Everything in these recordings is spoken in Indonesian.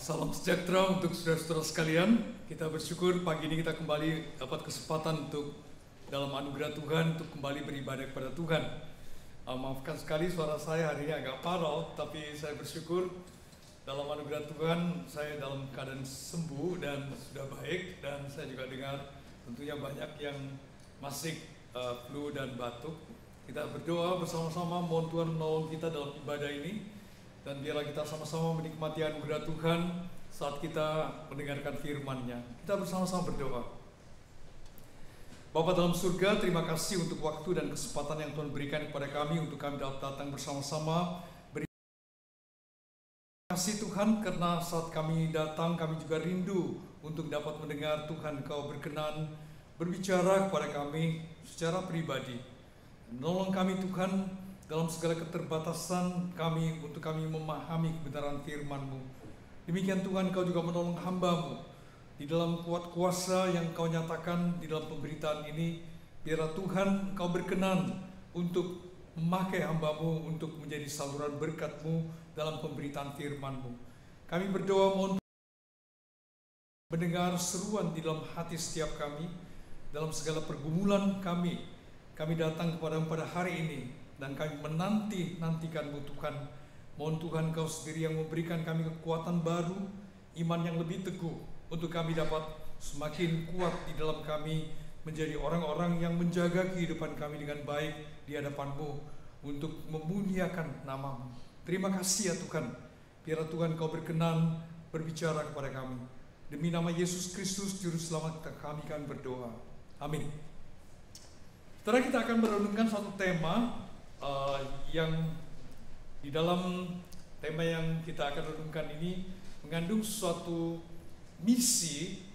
Salam sejahtera untuk saudara-saudara sekalian. Kita bersyukur pagi ini kita kembali dapat kesempatan untuk dalam anugerah Tuhan untuk kembali beribadah kepada Tuhan. Uh, maafkan sekali suara saya hari ini agak parah, tapi saya bersyukur dalam anugerah Tuhan saya dalam keadaan sembuh dan sudah baik dan saya juga dengar tentunya banyak yang masih uh, flu dan batuk. Kita berdoa bersama-sama mohon Tuhan menolong kita dalam ibadah ini dan biarlah kita sama-sama menikmati anugerah Tuhan saat kita mendengarkan firman-Nya. Kita bersama-sama berdoa. Bapak dalam surga, terima kasih untuk waktu dan kesempatan yang Tuhan berikan kepada kami untuk kami dapat datang bersama-sama. Beri kasih Tuhan karena saat kami datang kami juga rindu untuk dapat mendengar Tuhan Kau berkenan berbicara kepada kami secara pribadi. Nolong kami Tuhan dalam segala keterbatasan kami untuk kami memahami kebenaran firman-Mu. Demikian Tuhan Kau juga menolong hamba-Mu di dalam kuat kuasa yang Kau nyatakan di dalam pemberitaan ini. Biarlah Tuhan Kau berkenan untuk memakai hamba-Mu untuk menjadi saluran berkat-Mu dalam pemberitaan firman-Mu. Kami berdoa mohon mendengar seruan di dalam hati setiap kami, dalam segala pergumulan kami, kami datang kepada pada hari ini dan kami menanti nantikan Tuhan. Mohon Tuhan Kau sendiri yang memberikan kami kekuatan baru, iman yang lebih teguh untuk kami dapat semakin kuat di dalam kami menjadi orang-orang yang menjaga kehidupan kami dengan baik di hadapanmu untuk memuliakan namamu. Terima kasih ya Tuhan. Biarlah Tuhan Kau berkenan berbicara kepada kami. Demi nama Yesus Kristus Juru Selamat kami kami berdoa. Amin. Setelah kita akan merenungkan satu tema Eh, yang di dalam tema yang kita akan renungkan ini mengandung suatu misi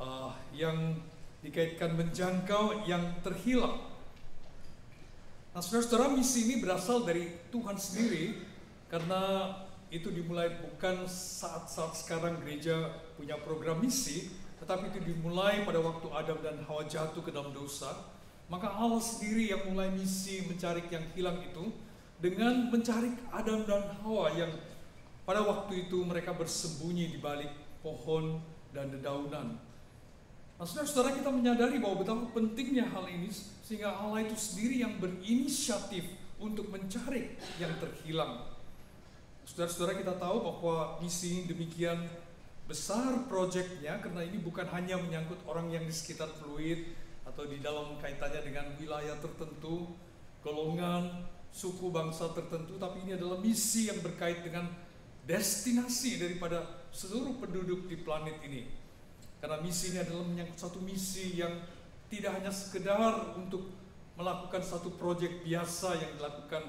uh, yang dikaitkan menjangkau yang terhilang. Nah, saudara-saudara, misi ini berasal dari Tuhan sendiri karena itu dimulai bukan saat-saat sekarang gereja punya program misi, tetapi itu dimulai pada waktu Adam dan Hawa jatuh ke dalam dosa maka Allah sendiri yang mulai misi mencari yang hilang itu dengan mencari Adam dan Hawa yang pada waktu itu mereka bersembunyi di balik pohon dan dedaunan. Nah, saudara-saudara kita menyadari bahwa betapa pentingnya hal ini sehingga Allah itu sendiri yang berinisiatif untuk mencari yang terhilang. Saudara-saudara kita tahu bahwa misi demikian besar proyeknya karena ini bukan hanya menyangkut orang yang di sekitar Fluid, atau di dalam kaitannya dengan wilayah tertentu, golongan, suku bangsa tertentu, tapi ini adalah misi yang berkait dengan destinasi daripada seluruh penduduk di planet ini. Karena misi ini adalah menyangkut satu misi yang tidak hanya sekedar untuk melakukan satu proyek biasa yang dilakukan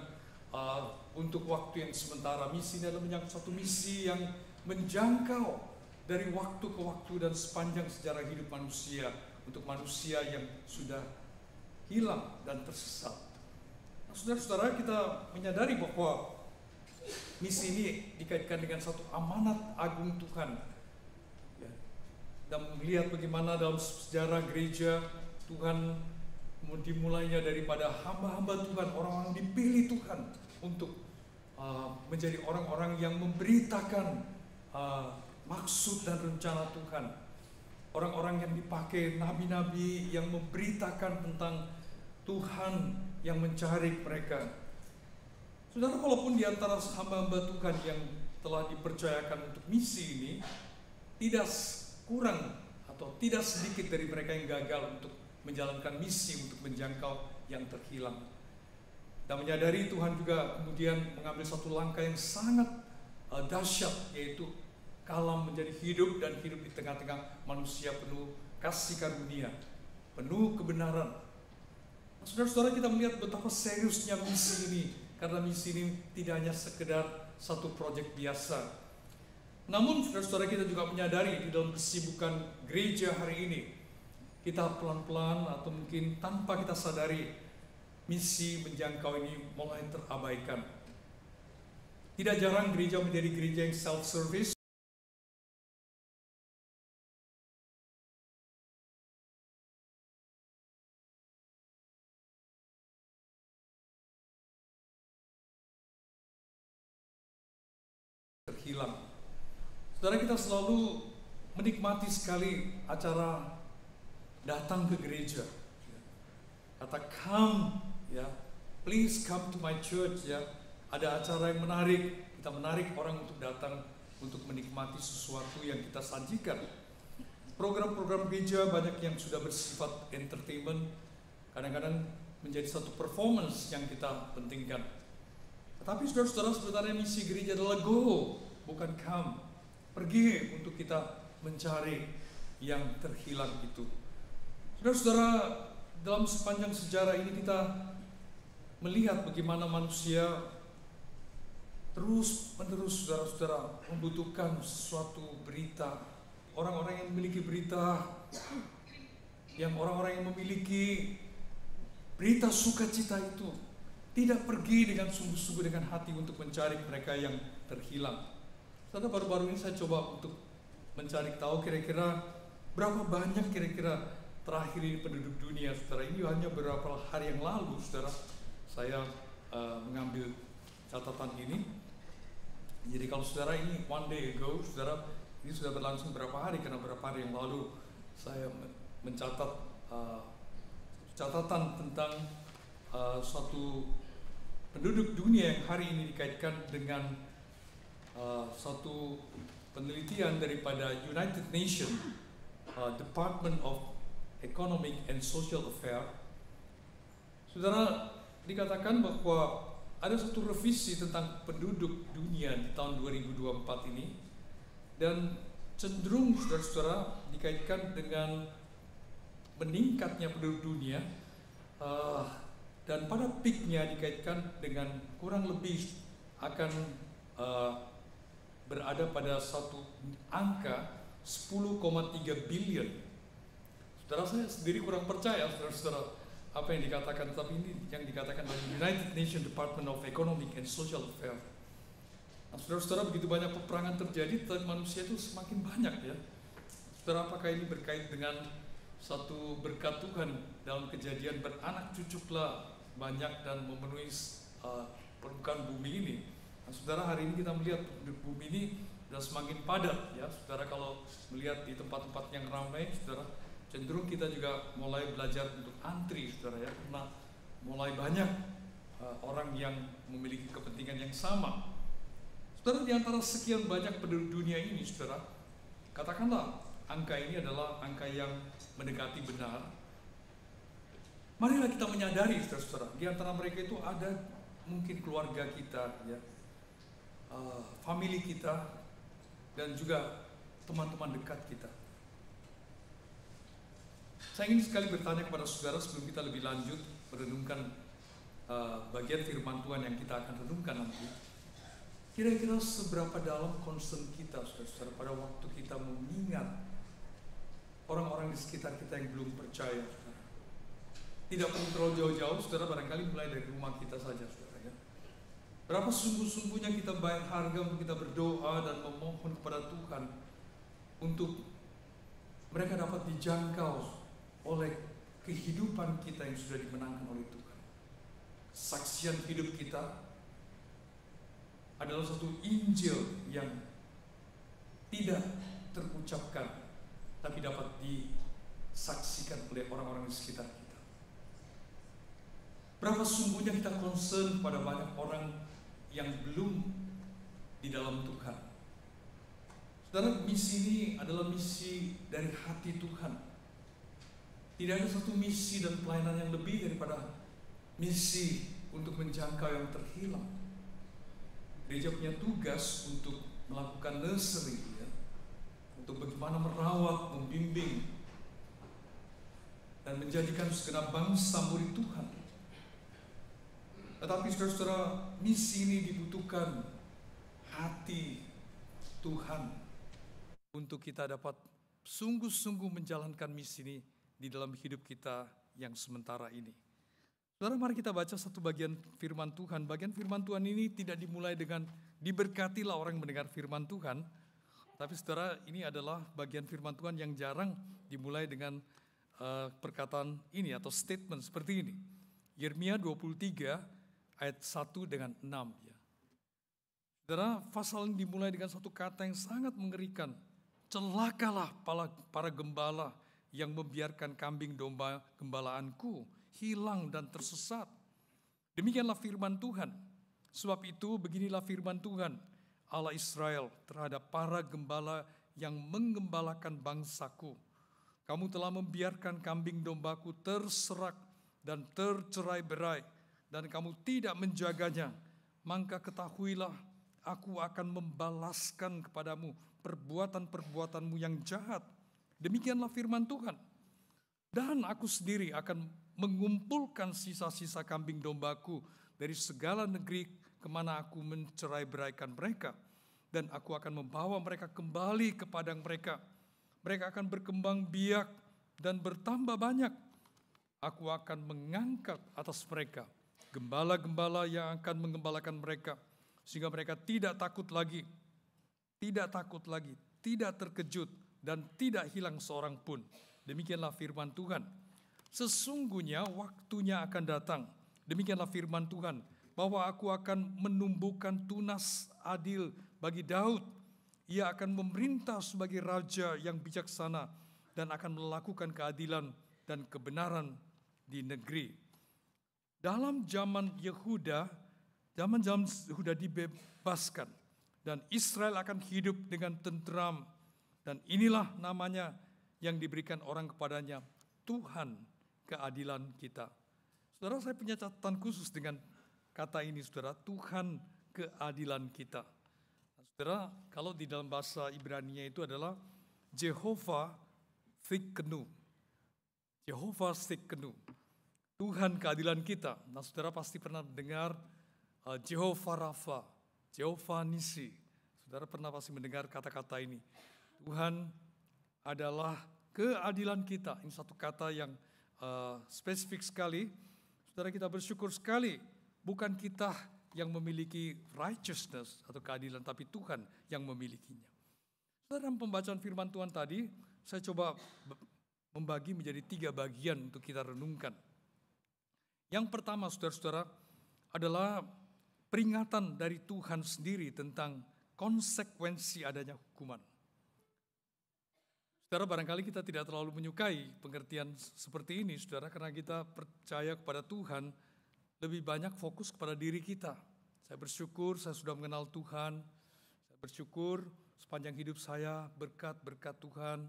uh, untuk waktu yang sementara. Misi ini adalah menyangkut satu misi yang menjangkau dari waktu ke waktu dan sepanjang sejarah hidup manusia untuk manusia yang sudah hilang dan tersesat. Nah, saudara-saudara kita menyadari bahwa misi ini dikaitkan dengan satu amanat agung Tuhan. Ya. Dan melihat bagaimana dalam sejarah gereja Tuhan dimulainya daripada hamba-hamba Tuhan, orang-orang dipilih Tuhan untuk uh, menjadi orang-orang yang memberitakan uh, maksud dan rencana Tuhan orang-orang yang dipakai nabi-nabi yang memberitakan tentang Tuhan yang mencari mereka. Saudara, walaupun di antara hamba-hamba Tuhan yang telah dipercayakan untuk misi ini tidak kurang atau tidak sedikit dari mereka yang gagal untuk menjalankan misi untuk menjangkau yang terhilang. Dan menyadari Tuhan juga kemudian mengambil satu langkah yang sangat uh, dahsyat yaitu kalam menjadi hidup dan hidup di tengah-tengah manusia penuh kasih karunia, penuh kebenaran. Saudara-saudara kita melihat betapa seriusnya misi ini, karena misi ini tidak hanya sekedar satu proyek biasa. Namun saudara-saudara kita juga menyadari di dalam kesibukan gereja hari ini, kita pelan-pelan atau mungkin tanpa kita sadari, misi menjangkau ini mulai terabaikan. Tidak jarang gereja menjadi gereja yang self-service, Saudara kita selalu menikmati sekali acara datang ke gereja. Kata come, ya, please come to my church, ya. Ada acara yang menarik, kita menarik orang untuk datang untuk menikmati sesuatu yang kita sajikan. Program-program gereja banyak yang sudah bersifat entertainment, kadang-kadang menjadi satu performance yang kita pentingkan. Tetapi saudara-saudara sebenarnya misi gereja adalah go, bukan come pergi untuk kita mencari yang terhilang itu. Saudara-saudara, dalam sepanjang sejarah ini kita melihat bagaimana manusia terus menerus saudara-saudara membutuhkan suatu berita. Orang-orang yang memiliki berita, yang orang-orang yang memiliki berita sukacita itu tidak pergi dengan sungguh-sungguh dengan hati untuk mencari mereka yang terhilang. Karena baru-baru ini saya coba untuk mencari tahu kira-kira berapa banyak kira-kira terakhir ini penduduk dunia, saudara. Ini hanya beberapa hari yang lalu, saudara. Saya uh, mengambil catatan ini. Jadi kalau saudara ini one day ago, saudara ini sudah berlangsung berapa hari? Karena beberapa hari yang lalu saya mencatat uh, catatan tentang uh, eh, suatu penduduk dunia yang hari ini dikaitkan dengan Uh, satu penelitian daripada United Nations uh, Department of Economic and Social Affairs. Saudara dikatakan bahwa ada satu revisi tentang penduduk dunia di tahun 2024 ini dan cenderung saudara-saudara dikaitkan dengan meningkatnya penduduk dunia uh, dan pada peaknya dikaitkan dengan kurang lebih akan uh, berada pada satu angka 10,3 billion. Saudara saya sendiri kurang percaya, saudara-saudara, apa yang dikatakan, tapi ini yang dikatakan oleh United Nations Department of Economic and Social Affairs. Nah, saudara-saudara, begitu banyak peperangan terjadi, dan manusia itu semakin banyak ya. Saudara, apakah ini berkait dengan satu berkat Tuhan dalam kejadian beranak cucuklah banyak dan memenuhi uh, permukaan bumi ini? Nah, saudara hari ini kita melihat bumi ini sudah semakin padat ya. Saudara kalau melihat di tempat-tempat yang ramai, saudara cenderung kita juga mulai belajar untuk antri, saudara ya, karena mulai banyak uh, orang yang memiliki kepentingan yang sama. Saudara di antara sekian banyak penduduk dunia ini, saudara, katakanlah angka ini adalah angka yang mendekati benar. Marilah kita menyadari, saudara-saudara, di antara mereka itu ada mungkin keluarga kita, ya, Famili eh, family kita dan juga teman-teman dekat kita. Saya ingin sekali bertanya kepada saudara sebelum kita lebih lanjut merenungkan uh, bagian firman Tuhan yang kita akan renungkan nanti. Kira-kira seberapa dalam concern kita, saudara-saudara, pada waktu kita mengingat orang-orang di sekitar kita yang belum percaya. Tidak perlu terlalu jauh-jauh, saudara, barangkali mulai dari rumah kita saja, saudara. Berapa sungguh-sungguhnya kita bayar harga untuk kita berdoa dan memohon kepada Tuhan untuk mereka dapat dijangkau oleh kehidupan kita yang sudah dimenangkan oleh Tuhan. Saksian hidup kita adalah satu Injil yang tidak terucapkan tapi dapat disaksikan oleh orang-orang di sekitar kita. Berapa sungguhnya kita concern kepada banyak orang yang belum di dalam Tuhan. Saudara, misi ini adalah misi dari hati Tuhan. Tidak ada satu misi dan pelayanan yang lebih daripada misi untuk menjangkau yang terhilang. Gereja punya tugas untuk melakukan nursery, ya, untuk bagaimana merawat, membimbing, dan menjadikan segenap bangsa murid Tuhan tetapi saudara-saudara, misi ini dibutuhkan hati Tuhan untuk kita dapat sungguh-sungguh menjalankan misi ini di dalam hidup kita yang sementara ini. Saudara, mari kita baca satu bagian firman Tuhan. Bagian firman Tuhan ini tidak dimulai dengan diberkatilah orang mendengar firman Tuhan. Tapi saudara, ini adalah bagian firman Tuhan yang jarang dimulai dengan uh, perkataan ini atau statement seperti ini. Yeremia 23 ayat 1 dengan 6 ya. Saudara, pasal ini dimulai dengan satu kata yang sangat mengerikan. Celakalah para, para gembala yang membiarkan kambing domba gembalaanku hilang dan tersesat. Demikianlah firman Tuhan. Sebab itu beginilah firman Tuhan Allah Israel terhadap para gembala yang menggembalakan bangsaku. Kamu telah membiarkan kambing dombaku terserak dan tercerai berai dan kamu tidak menjaganya, maka ketahuilah aku akan membalaskan kepadamu perbuatan-perbuatanmu yang jahat. Demikianlah firman Tuhan. Dan aku sendiri akan mengumpulkan sisa-sisa kambing dombaku dari segala negeri kemana aku mencerai beraikan mereka. Dan aku akan membawa mereka kembali ke padang mereka. Mereka akan berkembang biak dan bertambah banyak. Aku akan mengangkat atas mereka gembala-gembala yang akan menggembalakan mereka sehingga mereka tidak takut lagi, tidak takut lagi, tidak terkejut dan tidak hilang seorang pun. Demikianlah firman Tuhan. Sesungguhnya waktunya akan datang. Demikianlah firman Tuhan bahwa aku akan menumbuhkan tunas adil bagi Daud. Ia akan memerintah sebagai raja yang bijaksana dan akan melakukan keadilan dan kebenaran di negeri dalam zaman Yehuda, zaman zaman Yehuda dibebaskan dan Israel akan hidup dengan tentram dan inilah namanya yang diberikan orang kepadanya Tuhan keadilan kita. Saudara saya punya catatan khusus dengan kata ini saudara Tuhan keadilan kita. saudara kalau di dalam bahasa Ibrani-nya itu adalah Jehovah Sikkenu. Jehovah Sikkenu. Tuhan keadilan kita. Nah, saudara pasti pernah dengar uh, Jehovah Rafa, Jehovah Nisi. Saudara pernah pasti mendengar kata-kata ini. Tuhan adalah keadilan kita. Ini satu kata yang uh, spesifik sekali. Saudara kita bersyukur sekali. Bukan kita yang memiliki righteousness atau keadilan, tapi Tuhan yang memilikinya. Saudara, dalam pembacaan firman Tuhan tadi, saya coba membagi menjadi tiga bagian untuk kita renungkan. Yang pertama, saudara-saudara, adalah peringatan dari Tuhan sendiri tentang konsekuensi adanya hukuman. Saudara, barangkali kita tidak terlalu menyukai pengertian seperti ini, saudara, karena kita percaya kepada Tuhan lebih banyak fokus kepada diri kita. Saya bersyukur saya sudah mengenal Tuhan, saya bersyukur sepanjang hidup saya berkat-berkat Tuhan,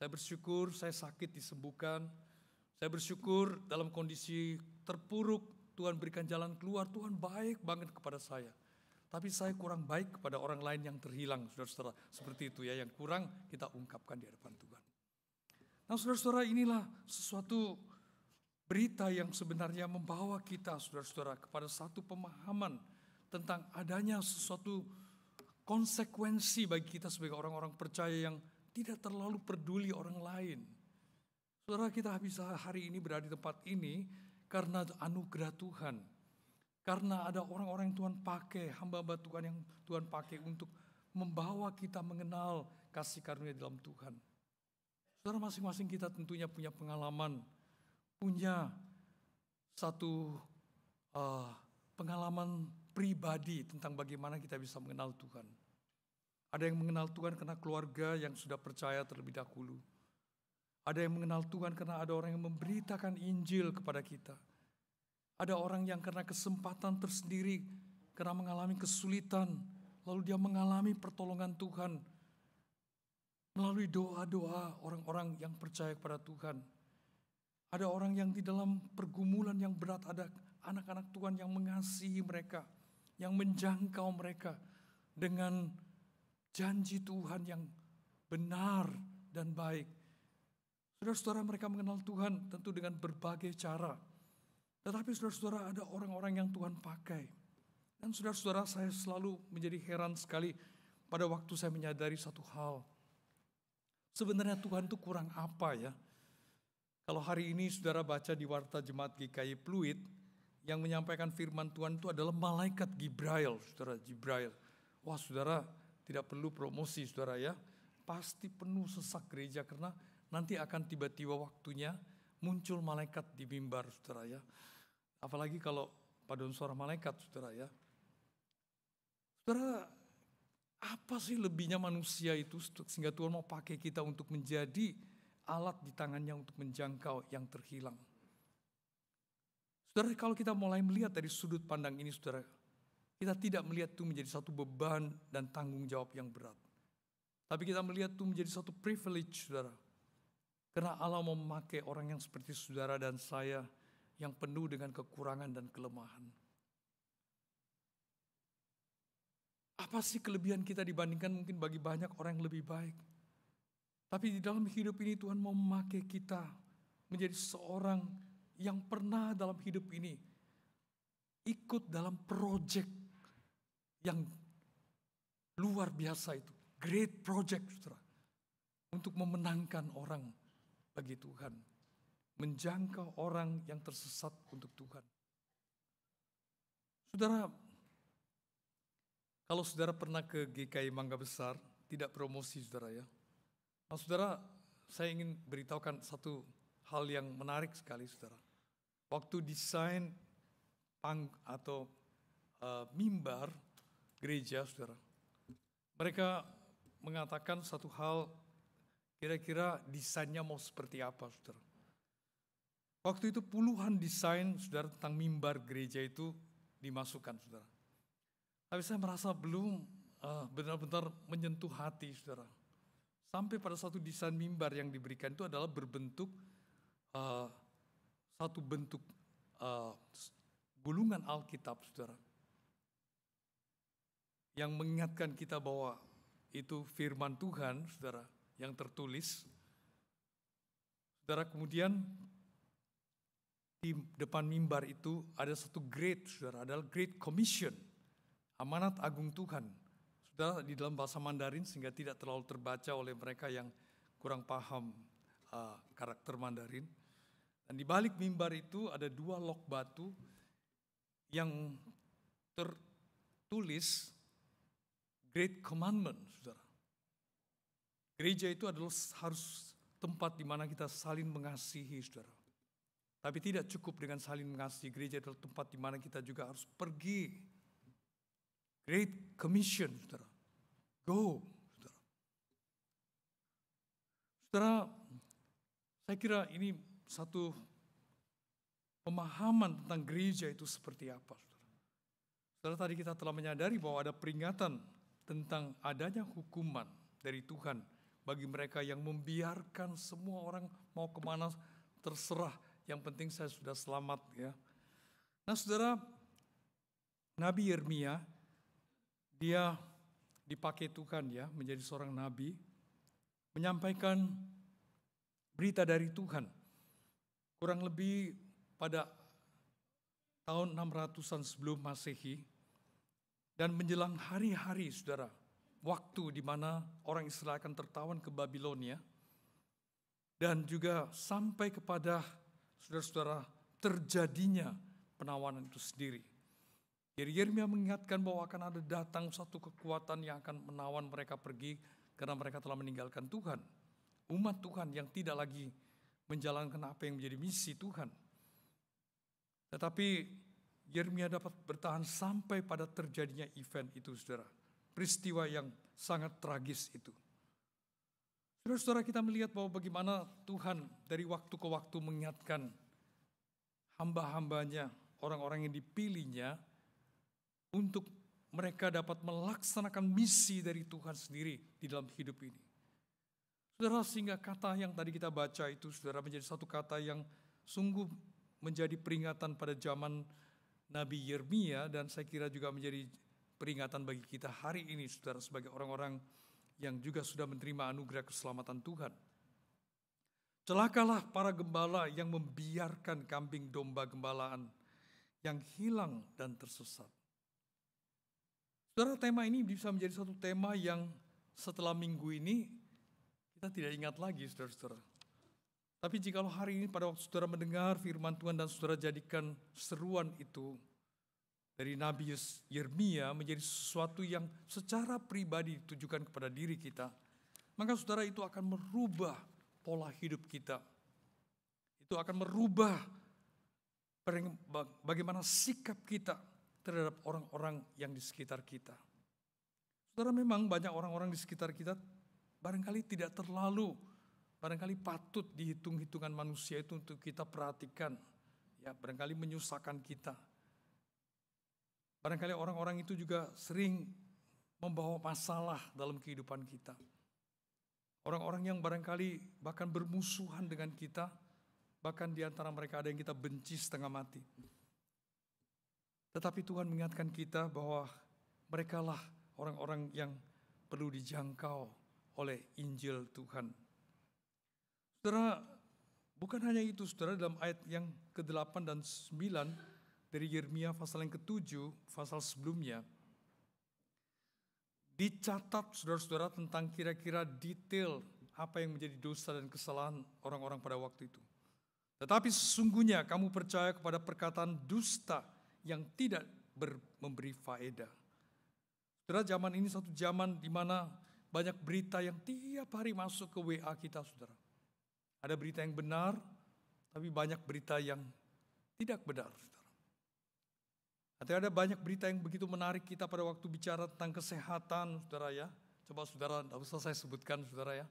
saya bersyukur saya sakit disembuhkan, saya bersyukur dalam kondisi terpuruk, Tuhan berikan jalan keluar, Tuhan baik banget kepada saya. Tapi saya kurang baik kepada orang lain yang terhilang, saudara-saudara. Seperti itu ya, yang kurang kita ungkapkan di hadapan Tuhan. Nah saudara-saudara inilah sesuatu berita yang sebenarnya membawa kita, saudara-saudara, kepada satu pemahaman tentang adanya sesuatu konsekuensi bagi kita sebagai orang-orang percaya yang tidak terlalu peduli orang lain. Saudara kita bisa hari ini berada di tempat ini karena anugerah Tuhan. Karena ada orang-orang yang Tuhan pakai, hamba-hamba Tuhan yang Tuhan pakai untuk membawa kita mengenal kasih karunia dalam Tuhan. Saudara masing-masing kita tentunya punya pengalaman, punya satu uh, pengalaman pribadi tentang bagaimana kita bisa mengenal Tuhan. Ada yang mengenal Tuhan karena keluarga yang sudah percaya terlebih dahulu. Ada yang mengenal Tuhan karena ada orang yang memberitakan Injil kepada kita. Ada orang yang karena kesempatan tersendiri, karena mengalami kesulitan, lalu dia mengalami pertolongan Tuhan melalui doa-doa orang-orang yang percaya kepada Tuhan. Ada orang yang di dalam pergumulan yang berat, ada anak-anak Tuhan yang mengasihi mereka, yang menjangkau mereka dengan janji Tuhan yang benar dan baik. Saudara-saudara mereka mengenal Tuhan tentu dengan berbagai cara. Tetapi saudara-saudara ada orang-orang yang Tuhan pakai. Dan saudara-saudara saya selalu menjadi heran sekali pada waktu saya menyadari satu hal. Sebenarnya Tuhan itu kurang apa ya? Kalau hari ini saudara baca di Warta Jemaat GKI Pluit, yang menyampaikan firman Tuhan itu adalah malaikat Gibrail, saudara Gibrail. Wah saudara, tidak perlu promosi saudara ya. Pasti penuh sesak gereja karena nanti akan tiba-tiba waktunya muncul malaikat di mimbar, saudara ya. Apalagi kalau paduan suara malaikat, saudara ya. Saudara, apa sih lebihnya manusia itu sehingga Tuhan mau pakai kita untuk menjadi alat di tangannya untuk menjangkau yang terhilang. Saudara, kalau kita mulai melihat dari sudut pandang ini, saudara, kita tidak melihat itu menjadi satu beban dan tanggung jawab yang berat. Tapi kita melihat itu menjadi satu privilege, saudara karena Allah memakai orang yang seperti saudara dan saya yang penuh dengan kekurangan dan kelemahan. Apa sih kelebihan kita dibandingkan mungkin bagi banyak orang yang lebih baik? Tapi di dalam hidup ini Tuhan mau memakai kita menjadi seorang yang pernah dalam hidup ini ikut dalam proyek yang luar biasa itu. Great project, saudara. Untuk memenangkan orang bagi Tuhan, menjangkau orang yang tersesat untuk Tuhan. Saudara, kalau saudara pernah ke GKI Mangga Besar, tidak promosi saudara ya. Nah saudara, saya ingin beritahukan satu hal yang menarik sekali saudara. Waktu desain pang atau uh, mimbar gereja saudara, mereka mengatakan satu hal Kira-kira desainnya mau seperti apa, saudara? Waktu itu puluhan desain, saudara, tentang mimbar gereja itu dimasukkan, saudara. Tapi saya merasa belum benar eh, benar-benar menyentuh hati, saudara. Sampai pada satu desain mimbar yang diberikan itu adalah berbentuk uh, satu bentuk uh, eh, gulungan Alkitab, saudara, yang mengingatkan kita bahwa itu firman Tuhan, saudara, yang tertulis. Saudara kemudian di depan mimbar itu ada satu great, saudara, adalah great commission, amanat agung Tuhan. Saudara di dalam bahasa Mandarin sehingga tidak terlalu terbaca oleh mereka yang kurang paham uh, karakter Mandarin. Dan di balik mimbar itu ada dua lok batu yang tertulis Great Commandment, saudara. Gereja itu adalah harus tempat di mana kita saling mengasihi, saudara. Tapi tidak cukup dengan saling mengasihi. Gereja adalah tempat di mana kita juga harus pergi. Great Commission, saudara. Go, saudara. Saudara, saya kira ini satu pemahaman tentang gereja itu seperti apa. Saudara. saudara tadi kita telah menyadari bahwa ada peringatan tentang adanya hukuman dari Tuhan bagi mereka yang membiarkan semua orang mau kemana terserah. Yang penting saya sudah selamat ya. Nah saudara, Nabi Yeremia, dia dipakai Tuhan ya menjadi seorang nabi, menyampaikan berita dari Tuhan. Kurang lebih pada tahun 600-an sebelum Masehi dan menjelang hari-hari saudara waktu di mana orang Israel akan tertawan ke Babilonia dan juga sampai kepada saudara-saudara terjadinya penawanan itu sendiri. Jadi Yeremia mengingatkan bahwa akan ada datang satu kekuatan yang akan menawan mereka pergi karena mereka telah meninggalkan Tuhan. Umat Tuhan yang tidak lagi menjalankan apa yang menjadi misi Tuhan. Tetapi Yeremia dapat bertahan sampai pada terjadinya event itu saudara peristiwa yang sangat tragis itu. Saudara-saudara kita melihat bahwa bagaimana Tuhan dari waktu ke waktu mengingatkan hamba-hambanya, orang-orang yang dipilihnya untuk mereka dapat melaksanakan misi dari Tuhan sendiri di dalam hidup ini. Saudara, sehingga kata yang tadi kita baca itu, saudara, menjadi satu kata yang sungguh menjadi peringatan pada zaman Nabi Yeremia dan saya kira juga menjadi peringatan bagi kita hari ini, saudara, sebagai orang-orang yang juga sudah menerima anugerah keselamatan Tuhan. Celakalah para gembala yang membiarkan kambing domba gembalaan yang hilang dan tersesat. Saudara, tema ini bisa menjadi satu tema yang setelah minggu ini kita tidak ingat lagi, saudara-saudara. Tapi jikalau hari ini pada waktu saudara mendengar firman Tuhan dan saudara jadikan seruan itu dari Nabi Yeremia menjadi sesuatu yang secara pribadi ditujukan kepada diri kita, maka saudara itu akan merubah pola hidup kita. Itu akan merubah bagaimana sikap kita terhadap orang-orang yang di sekitar kita. Saudara memang banyak orang-orang di sekitar kita barangkali tidak terlalu, barangkali patut dihitung-hitungan manusia itu untuk kita perhatikan. Ya, barangkali menyusahkan kita Barangkali orang-orang itu juga sering membawa masalah dalam kehidupan kita. Orang-orang yang barangkali bahkan bermusuhan dengan kita, bahkan di antara mereka ada yang kita benci setengah mati. Tetapi Tuhan mengingatkan kita bahwa merekalah orang-orang yang perlu dijangkau oleh Injil Tuhan. Saudara, bukan hanya itu, saudara dalam ayat yang ke-8 dan 9, dari Yeremia pasal yang ketujuh, pasal sebelumnya, dicatat saudara-saudara tentang kira-kira detail apa yang menjadi dosa dan kesalahan orang-orang pada waktu itu. Tetapi sesungguhnya kamu percaya kepada perkataan dusta yang tidak memberi faedah. Saudara, zaman ini satu zaman di mana banyak berita yang tiap hari masuk ke WA kita, saudara. Ada berita yang benar, tapi banyak berita yang tidak benar. Hati ada banyak berita yang begitu menarik kita pada waktu bicara tentang kesehatan, saudara ya. Coba saudara, tidak usah saya sebutkan saudara ya.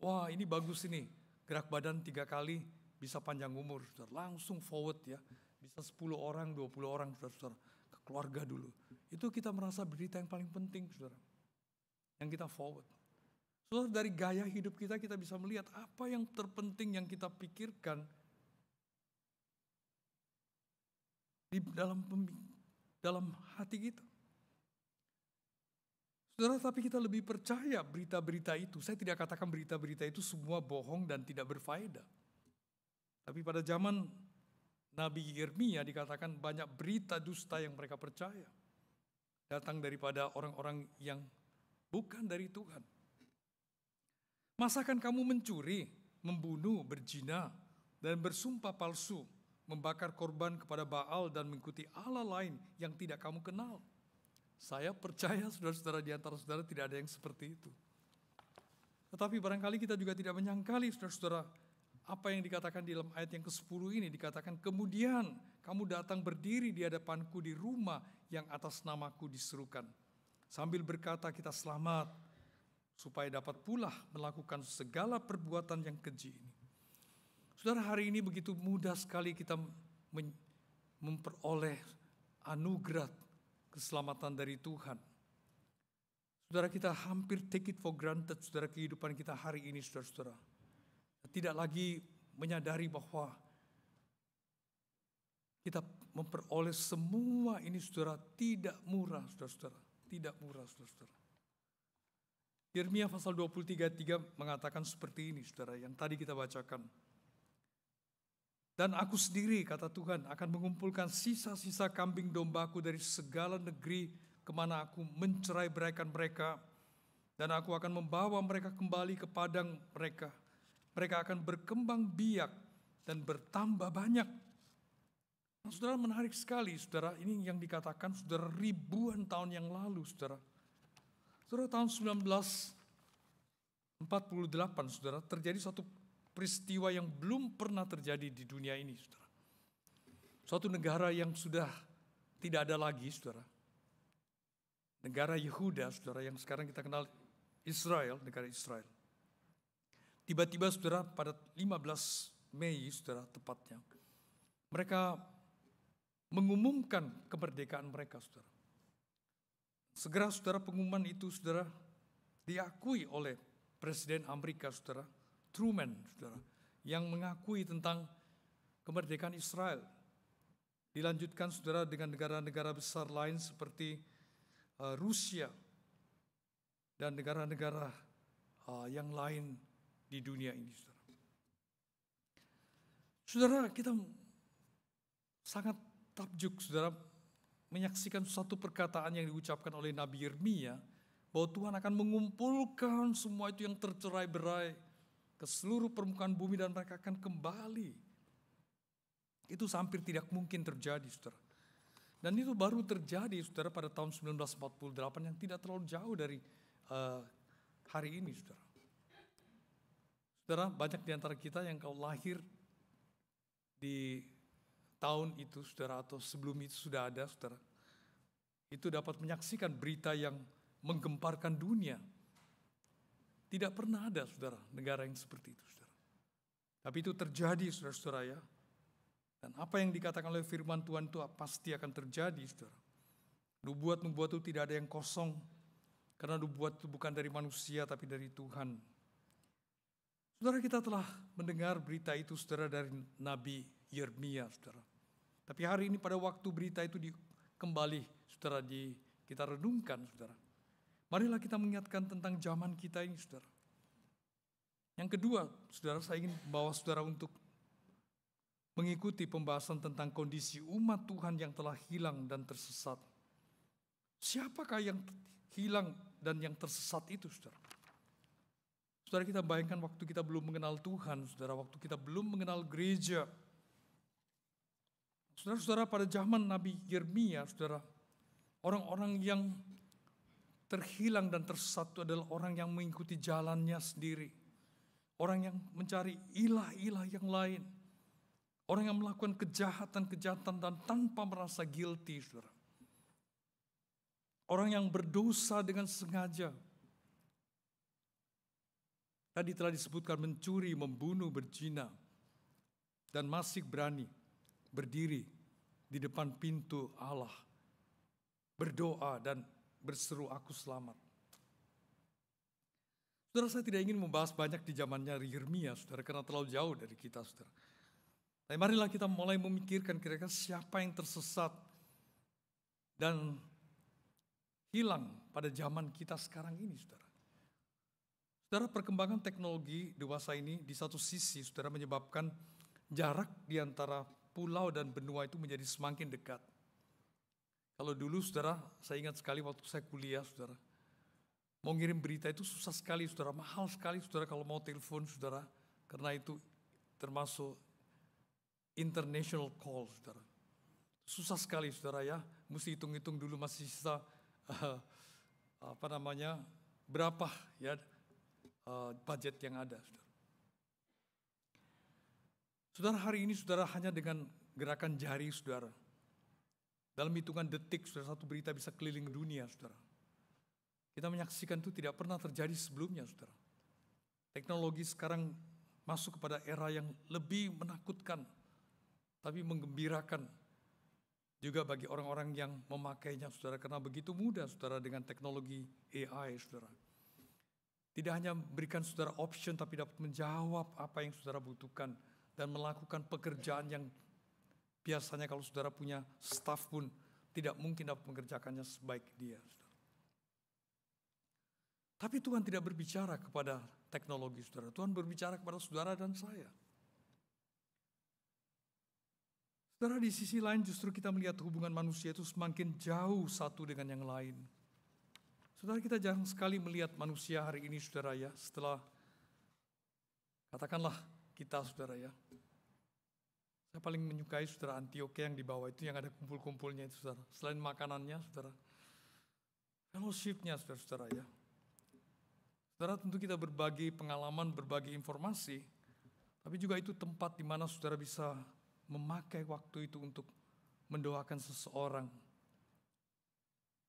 Wah ini bagus ini, gerak badan tiga kali bisa panjang umur. Saudara. Langsung forward ya, bisa 10 orang, 20 orang saudara-saudara. Ke keluarga dulu. Itu kita merasa berita yang paling penting saudara. Yang kita forward. Saudara dari gaya hidup kita, kita bisa melihat apa yang terpenting yang kita pikirkan di dalam dalam hati kita. Saudara, tapi kita lebih percaya berita-berita itu. Saya tidak katakan berita-berita itu semua bohong dan tidak berfaedah. Tapi pada zaman Nabi Yeremia dikatakan banyak berita dusta yang mereka percaya. Datang daripada orang-orang yang bukan dari Tuhan. Masakan kamu mencuri, membunuh, berjina, dan bersumpah palsu membakar korban kepada Baal dan mengikuti Allah lain yang tidak kamu kenal. Saya percaya saudara-saudara di antara saudara tidak ada yang seperti itu. Tetapi barangkali kita juga tidak menyangkali saudara-saudara apa yang dikatakan di dalam ayat yang ke-10 ini dikatakan kemudian kamu datang berdiri di hadapanku di rumah yang atas namaku diserukan sambil berkata kita selamat supaya dapat pula melakukan segala perbuatan yang keji ini. Saudara, hari ini begitu mudah sekali kita memperoleh anugerah keselamatan dari Tuhan. Saudara kita hampir take it for granted, saudara kehidupan kita hari ini, saudara-saudara. Tidak lagi menyadari bahwa kita memperoleh semua ini, saudara, tidak murah, saudara-saudara. Tidak murah, saudara-saudara. Yeremia pasal 23 3 mengatakan seperti ini, saudara, yang tadi kita bacakan. Dan aku sendiri, kata Tuhan, akan mengumpulkan sisa-sisa kambing dombaku dari segala negeri kemana aku mencerai beraikan mereka. Dan aku akan membawa mereka kembali ke padang mereka. Mereka akan berkembang biak dan bertambah banyak. Nah, saudara menarik sekali, saudara. Ini yang dikatakan saudara ribuan tahun yang lalu, saudara. Saudara tahun 1948, saudara, terjadi satu peristiwa yang belum pernah terjadi di dunia ini, saudara. Suatu negara yang sudah tidak ada lagi, saudara. Negara Yehuda, saudara, yang sekarang kita kenal Israel, negara Israel. Tiba-tiba, saudara, pada 15 Mei, saudara, tepatnya, mereka mengumumkan kemerdekaan mereka, saudara. Segera, saudara, pengumuman itu, saudara, diakui oleh Presiden Amerika, saudara, Truman, saudara, yang mengakui tentang kemerdekaan Israel. Dilanjutkan, saudara, dengan negara-negara besar lain seperti uh, Rusia dan negara-negara uh, yang lain di dunia ini, saudara. Saudara, kita sangat takjub, saudara, menyaksikan satu perkataan yang diucapkan oleh Nabi Yeremia bahwa Tuhan akan mengumpulkan semua itu yang tercerai berai ke seluruh permukaan bumi dan mereka akan kembali. Itu hampir tidak mungkin terjadi, saudara. Dan itu baru terjadi, saudara, pada tahun 1948 yang tidak terlalu jauh dari uh, hari ini, saudara. Saudara, banyak di antara kita yang kau lahir di tahun itu, saudara, atau sebelum itu sudah ada, saudara. Itu dapat menyaksikan berita yang menggemparkan dunia tidak pernah ada, saudara, negara yang seperti itu, saudara. Tapi itu terjadi, saudara-saudara ya. Dan apa yang dikatakan oleh firman Tuhan itu pasti akan terjadi, saudara. Nubuat-nubuat itu tidak ada yang kosong. Karena nubuat itu bukan dari manusia, tapi dari Tuhan. Saudara kita telah mendengar berita itu, saudara, dari Nabi Yeremia, saudara. Tapi hari ini pada waktu berita itu di, kembali, saudara, di, kita renungkan, saudara. Marilah kita mengingatkan tentang zaman kita ini, saudara. Yang kedua, saudara, saya ingin bawa saudara untuk mengikuti pembahasan tentang kondisi umat Tuhan yang telah hilang dan tersesat. Siapakah yang hilang dan yang tersesat itu, saudara? Saudara kita bayangkan waktu kita belum mengenal Tuhan, saudara, waktu kita belum mengenal gereja. Saudara-saudara pada zaman Nabi Yeremia, saudara, orang-orang yang terhilang dan tersatu adalah orang yang mengikuti jalannya sendiri. Orang yang mencari ilah-ilah yang lain. Orang yang melakukan kejahatan-kejahatan dan tanpa merasa guilty. Saudara. Orang yang berdosa dengan sengaja. Tadi telah disebutkan mencuri, membunuh, berjina. Dan masih berani berdiri di depan pintu Allah. Berdoa dan berseru aku selamat. Saudara saya tidak ingin membahas banyak di zamannya Yeremia, saudara, karena terlalu jauh dari kita, saudara. Tapi marilah kita mulai memikirkan kira-kira siapa yang tersesat dan hilang pada zaman kita sekarang ini, saudara. Saudara, perkembangan teknologi dewasa ini di satu sisi, saudara, menyebabkan jarak di antara pulau dan benua itu menjadi semakin dekat. Kalau dulu saudara, saya ingat sekali waktu saya kuliah saudara. Mau ngirim berita itu susah sekali saudara, mahal sekali saudara kalau mau telepon saudara. Karena itu termasuk international call saudara. Susah sekali saudara ya, mesti hitung-hitung dulu masih sisa uh, apa namanya berapa ya uh, budget yang ada saudara. Saudara hari ini saudara hanya dengan gerakan jari saudara dalam hitungan detik, saudara, satu berita bisa keliling dunia, saudara. Kita menyaksikan itu tidak pernah terjadi sebelumnya, saudara. Teknologi sekarang masuk kepada era yang lebih menakutkan, tapi menggembirakan juga bagi orang-orang yang memakainya, saudara. Karena begitu mudah, saudara, dengan teknologi AI, saudara. Tidak hanya memberikan saudara option, tapi dapat menjawab apa yang saudara butuhkan dan melakukan pekerjaan yang Biasanya kalau saudara punya staff pun tidak mungkin dapat mengerjakannya sebaik dia. Tapi Tuhan tidak berbicara kepada teknologi saudara. Tuhan berbicara kepada saudara dan saya. Saudara, di sisi lain justru kita melihat hubungan manusia itu semakin jauh satu dengan yang lain. Saudara, kita jarang sekali melihat manusia hari ini, saudara ya, setelah katakanlah kita, saudara ya, saya paling menyukai saudara Antioquia yang di bawah itu yang ada kumpul-kumpulnya itu saudara. Selain makanannya saudara, fellowshipnya saudara-saudara ya. Saudara tentu kita berbagi pengalaman, berbagi informasi, tapi juga itu tempat di mana saudara bisa memakai waktu itu untuk mendoakan seseorang.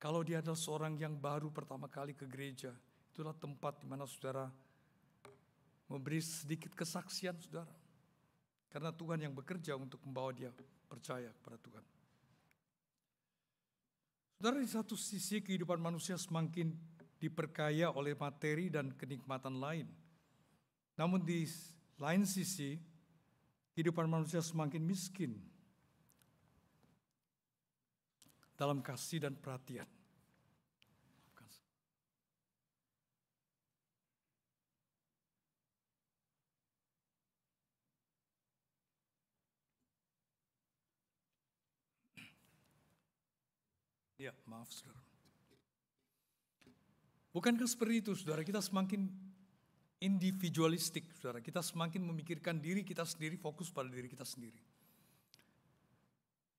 Kalau dia adalah seorang yang baru pertama kali ke gereja, itulah tempat di mana saudara memberi sedikit kesaksian saudara. Karena Tuhan yang bekerja untuk membawa dia percaya kepada Tuhan. Saudara, di satu sisi kehidupan manusia semakin diperkaya oleh materi dan kenikmatan lain. Namun di lain sisi, kehidupan manusia semakin miskin dalam kasih dan perhatian. Ya, maaf saudara. Bukankah seperti itu saudara, kita semakin individualistik saudara, kita semakin memikirkan diri kita sendiri, fokus pada diri kita sendiri.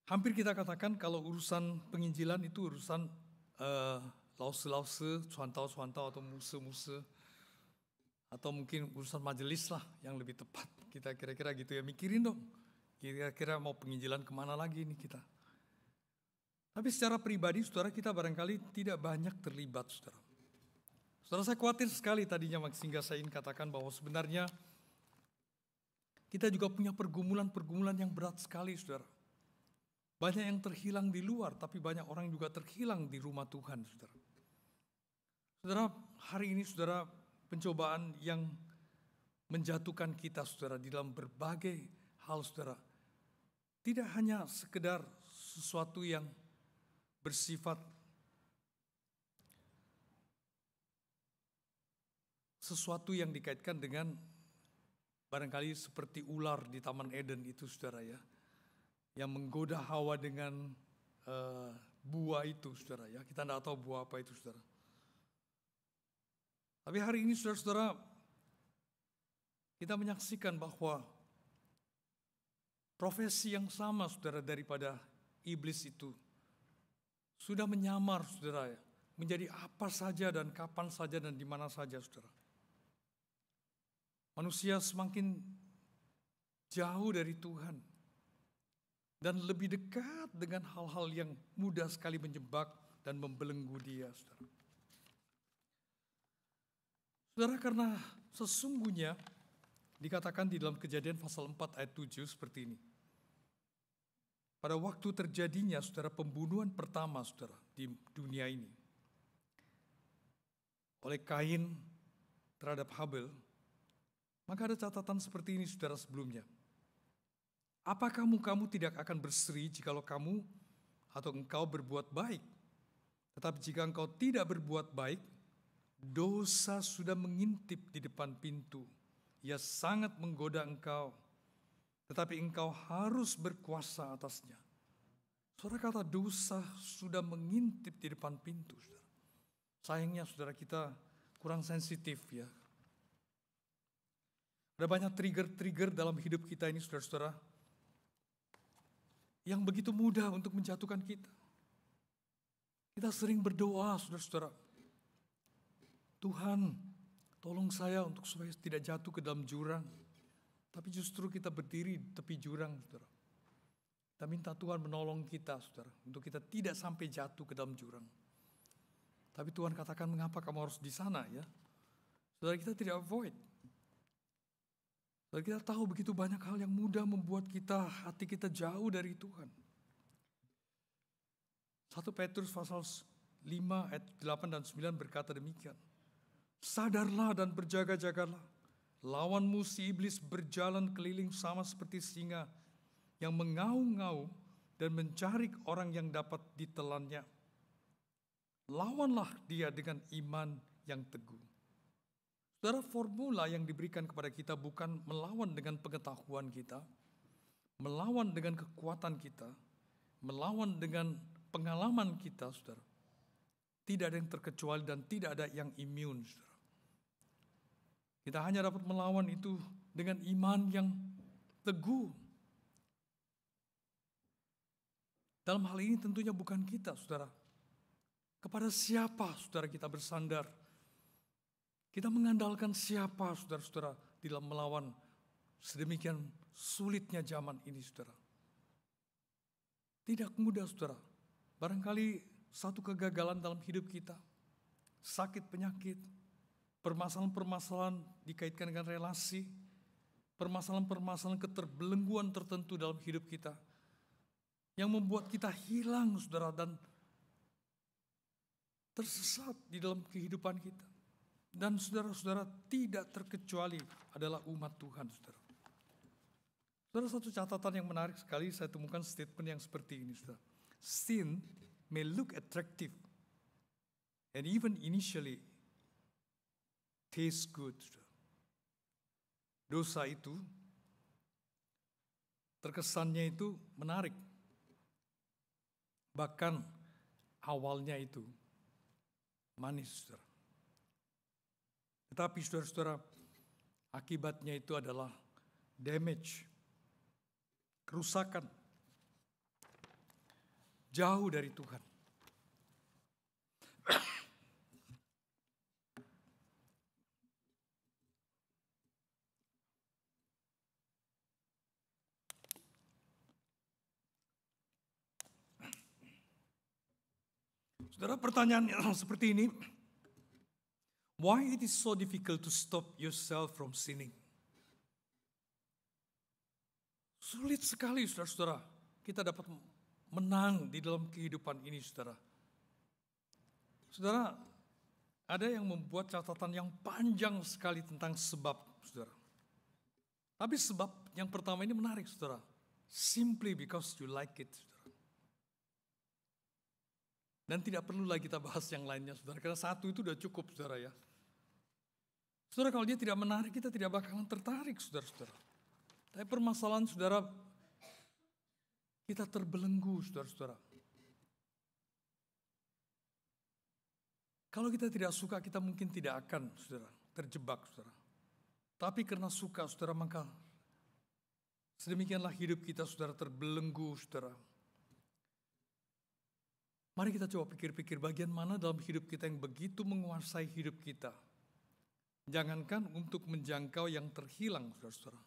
Hampir kita katakan kalau urusan penginjilan itu urusan eh, lause lause uh, suantau-suantau atau muse-muse, atau mungkin urusan majelis lah yang lebih tepat kita kira-kira gitu ya mikirin dong kira-kira mau penginjilan kemana lagi ini kita tapi secara pribadi saudara kita barangkali tidak banyak terlibat saudara. Saudara saya khawatir sekali tadinya saya ingin katakan bahwa sebenarnya kita juga punya pergumulan-pergumulan yang berat sekali saudara. Banyak yang terhilang di luar, tapi banyak orang juga terhilang di rumah Tuhan saudara. Saudara, hari ini saudara pencobaan yang menjatuhkan kita saudara di dalam berbagai hal saudara. Tidak hanya sekedar sesuatu yang bersifat sesuatu yang dikaitkan dengan barangkali seperti ular di Taman Eden itu saudara ya yang menggoda Hawa dengan uh, buah itu saudara ya kita tidak tahu buah apa itu saudara tapi hari ini saudara-saudara kita menyaksikan bahwa profesi yang sama saudara daripada iblis itu sudah menyamar saudara ya, menjadi apa saja dan kapan saja dan di mana saja saudara. Manusia semakin jauh dari Tuhan dan lebih dekat dengan hal-hal yang mudah sekali menjebak dan membelenggu dia saudara. Saudara karena sesungguhnya dikatakan di dalam kejadian pasal 4 ayat 7 seperti ini pada waktu terjadinya saudara pembunuhan pertama saudara di dunia ini oleh Kain terhadap Habel, maka ada catatan seperti ini saudara sebelumnya. Apa kamu kamu tidak akan berseri jikalau kamu atau engkau berbuat baik? Tetapi jika engkau tidak berbuat baik, dosa sudah mengintip di depan pintu. Ia sangat menggoda engkau tetapi engkau harus berkuasa atasnya. Saudara kata dosa sudah mengintip di depan pintu, saudara. Sayangnya saudara kita kurang sensitif ya. Ada banyak trigger-trigger dalam hidup kita ini saudara-saudara. Yang begitu mudah untuk menjatuhkan kita. Kita sering berdoa saudara-saudara. Tuhan tolong saya untuk supaya tidak jatuh ke dalam jurang. Tapi justru kita berdiri di tepi jurang, saudara. Kita minta Tuhan menolong kita, saudara, untuk kita tidak sampai jatuh ke dalam jurang. Tapi Tuhan katakan, mengapa kamu harus di sana, ya? Saudara kita tidak avoid. Saudara kita tahu begitu banyak hal yang mudah membuat kita, hati kita jauh dari Tuhan. Satu Petrus pasal 5 ayat 8 dan 9 berkata demikian. Sadarlah dan berjaga-jagalah Lawanmu si iblis berjalan keliling sama seperti singa yang mengaung-ngaung dan mencari orang yang dapat ditelannya. Lawanlah dia dengan iman yang teguh. Saudara, formula yang diberikan kepada kita bukan melawan dengan pengetahuan kita, melawan dengan kekuatan kita, melawan dengan pengalaman kita, saudara. Tidak ada yang terkecuali dan tidak ada yang imun, saudara. Kita hanya dapat melawan itu dengan iman yang teguh. Dalam hal ini tentunya bukan kita, saudara. Kepada siapa saudara kita bersandar? Kita mengandalkan siapa saudara-saudara dalam melawan sedemikian sulitnya zaman ini, saudara. Tidak mudah, saudara. Barangkali satu kegagalan dalam hidup kita, sakit penyakit, permasalahan-permasalahan dikaitkan dengan relasi, permasalahan-permasalahan keterbelengguan tertentu dalam hidup kita yang membuat kita hilang saudara dan tersesat di dalam kehidupan kita. Dan saudara-saudara tidak terkecuali adalah umat Tuhan, saudara. Saudara, satu catatan yang menarik sekali saya temukan statement yang seperti ini, saudara. Sin may look attractive and even initially taste good. Dosa itu terkesannya itu menarik. Bahkan awalnya itu manis, saudara. Tetapi saudara-saudara, akibatnya itu adalah damage, kerusakan, jauh dari Tuhan. Saudara pertanyaan yang seperti ini, why it is so difficult to stop yourself from sinning? Sulit sekali saudara-saudara, kita dapat menang di dalam kehidupan ini saudara. Saudara, ada yang membuat catatan yang panjang sekali tentang sebab saudara. Tapi sebab yang pertama ini menarik saudara. Simply because you like it saudara. Dan tidak perlu lagi kita bahas yang lainnya, saudara. Karena satu itu sudah cukup, saudara ya. Saudara, kalau dia tidak menarik, kita tidak bakalan tertarik, saudara-saudara. Tapi permasalahan, saudara, kita terbelenggu, saudara-saudara. Kalau kita tidak suka, kita mungkin tidak akan, saudara, terjebak, saudara. Tapi karena suka, saudara, maka sedemikianlah hidup kita, saudara, terbelenggu, saudara Mari kita coba pikir-pikir bagian mana dalam hidup kita yang begitu menguasai hidup kita. Jangankan untuk menjangkau yang terhilang, saudara-saudara.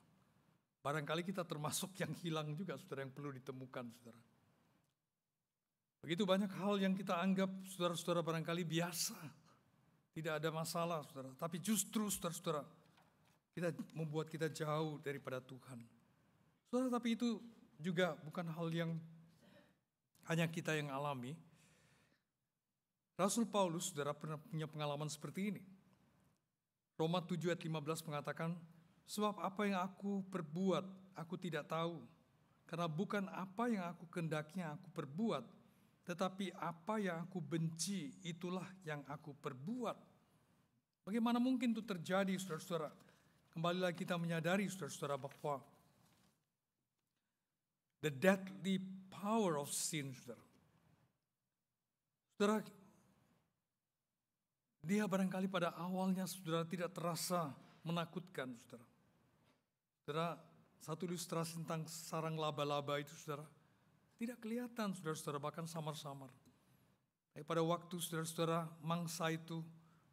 Barangkali kita termasuk yang hilang juga, saudara, yang perlu ditemukan, saudara. Begitu banyak hal yang kita anggap, saudara-saudara, barangkali biasa. Tidak ada masalah, saudara. Tapi justru, saudara-saudara, kita membuat kita jauh daripada Tuhan. Saudara, tapi itu juga bukan hal yang hanya kita yang alami, Rasul Paulus, saudara pernah punya pengalaman seperti ini. Roma 7 ayat 15 mengatakan, Sebab apa yang aku perbuat, aku tidak tahu. Karena bukan apa yang aku kendaknya aku perbuat, tetapi apa yang aku benci, itulah yang aku perbuat. Bagaimana mungkin itu terjadi, saudara-saudara? Kembali lagi kita menyadari, saudara-saudara, bahwa the deadly power of sin, saudara. Saudara, dia barangkali pada awalnya saudara tidak terasa menakutkan saudara. Saudara, satu ilustrasi tentang sarang laba-laba itu saudara. Tidak kelihatan saudara-saudara bahkan samar-samar. Tapi pada waktu saudara-saudara mangsa itu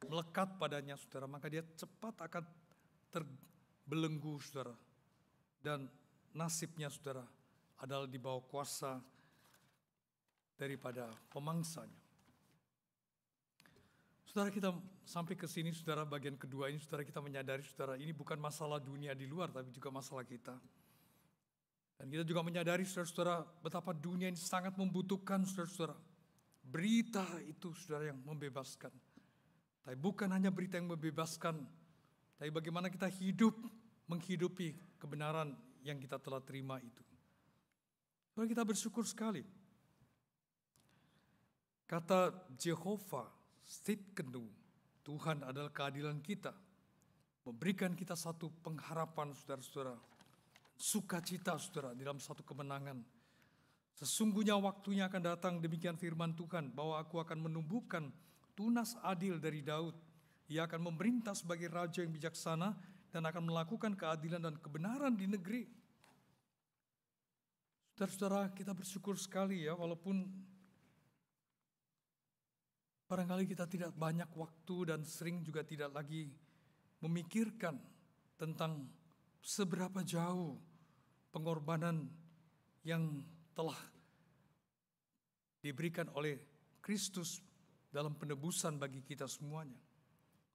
melekat padanya saudara, maka dia cepat akan terbelenggu saudara. Dan nasibnya saudara adalah di bawah kuasa daripada pemangsanya. Saudara kita sampai ke sini, saudara bagian kedua ini, saudara kita menyadari, saudara ini bukan masalah dunia di luar, tapi juga masalah kita. Dan kita juga menyadari, saudara-saudara, betapa dunia ini sangat membutuhkan, saudara-saudara. Berita itu, saudara, yang membebaskan. Tapi bukan hanya berita yang membebaskan, tapi bagaimana kita hidup, menghidupi kebenaran yang kita telah terima itu. Saudara, kita bersyukur sekali. Kata Jehovah state kendu, Tuhan adalah keadilan kita. Memberikan kita satu pengharapan, saudara-saudara. Sukacita, saudara, dalam satu kemenangan. Sesungguhnya waktunya akan datang, demikian firman Tuhan, bahwa aku akan menumbuhkan tunas adil dari Daud. Ia akan memerintah sebagai raja yang bijaksana dan akan melakukan keadilan dan kebenaran di negeri. Saudara-saudara, kita bersyukur sekali ya, walaupun Barangkali kita tidak banyak waktu dan sering juga tidak lagi memikirkan tentang seberapa jauh pengorbanan yang telah diberikan oleh Kristus dalam penebusan bagi kita semuanya.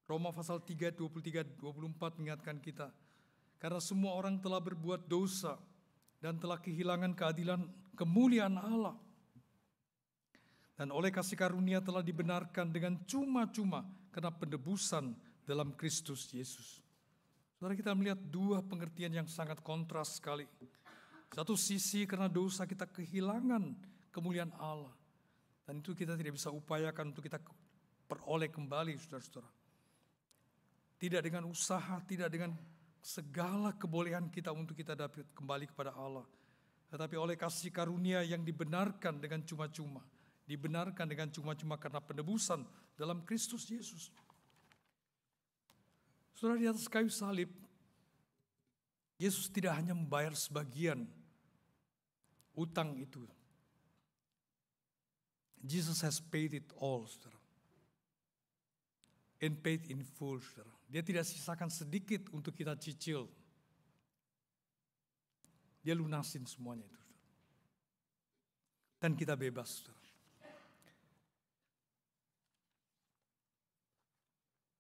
Roma pasal 3 23 24 mengingatkan kita karena semua orang telah berbuat dosa dan telah kehilangan keadilan kemuliaan Allah dan oleh kasih karunia telah dibenarkan dengan cuma-cuma karena penebusan dalam Kristus Yesus. Saudara kita melihat dua pengertian yang sangat kontras sekali. Satu sisi karena dosa kita kehilangan kemuliaan Allah. Dan itu kita tidak bisa upayakan untuk kita peroleh kembali saudara-saudara. Tidak dengan usaha, tidak dengan segala kebolehan kita untuk kita dapat kembali kepada Allah. Tetapi oleh kasih karunia yang dibenarkan dengan cuma-cuma dibenarkan dengan cuma-cuma karena penebusan dalam Kristus Yesus. Saudara di atas kayu salib, Yesus tidak hanya membayar sebagian utang itu. Jesus has paid it all, saudara. And paid in full, saudara. Dia tidak sisakan sedikit untuk kita cicil. Dia lunasin semuanya itu. Saudara. Dan kita bebas, saudara.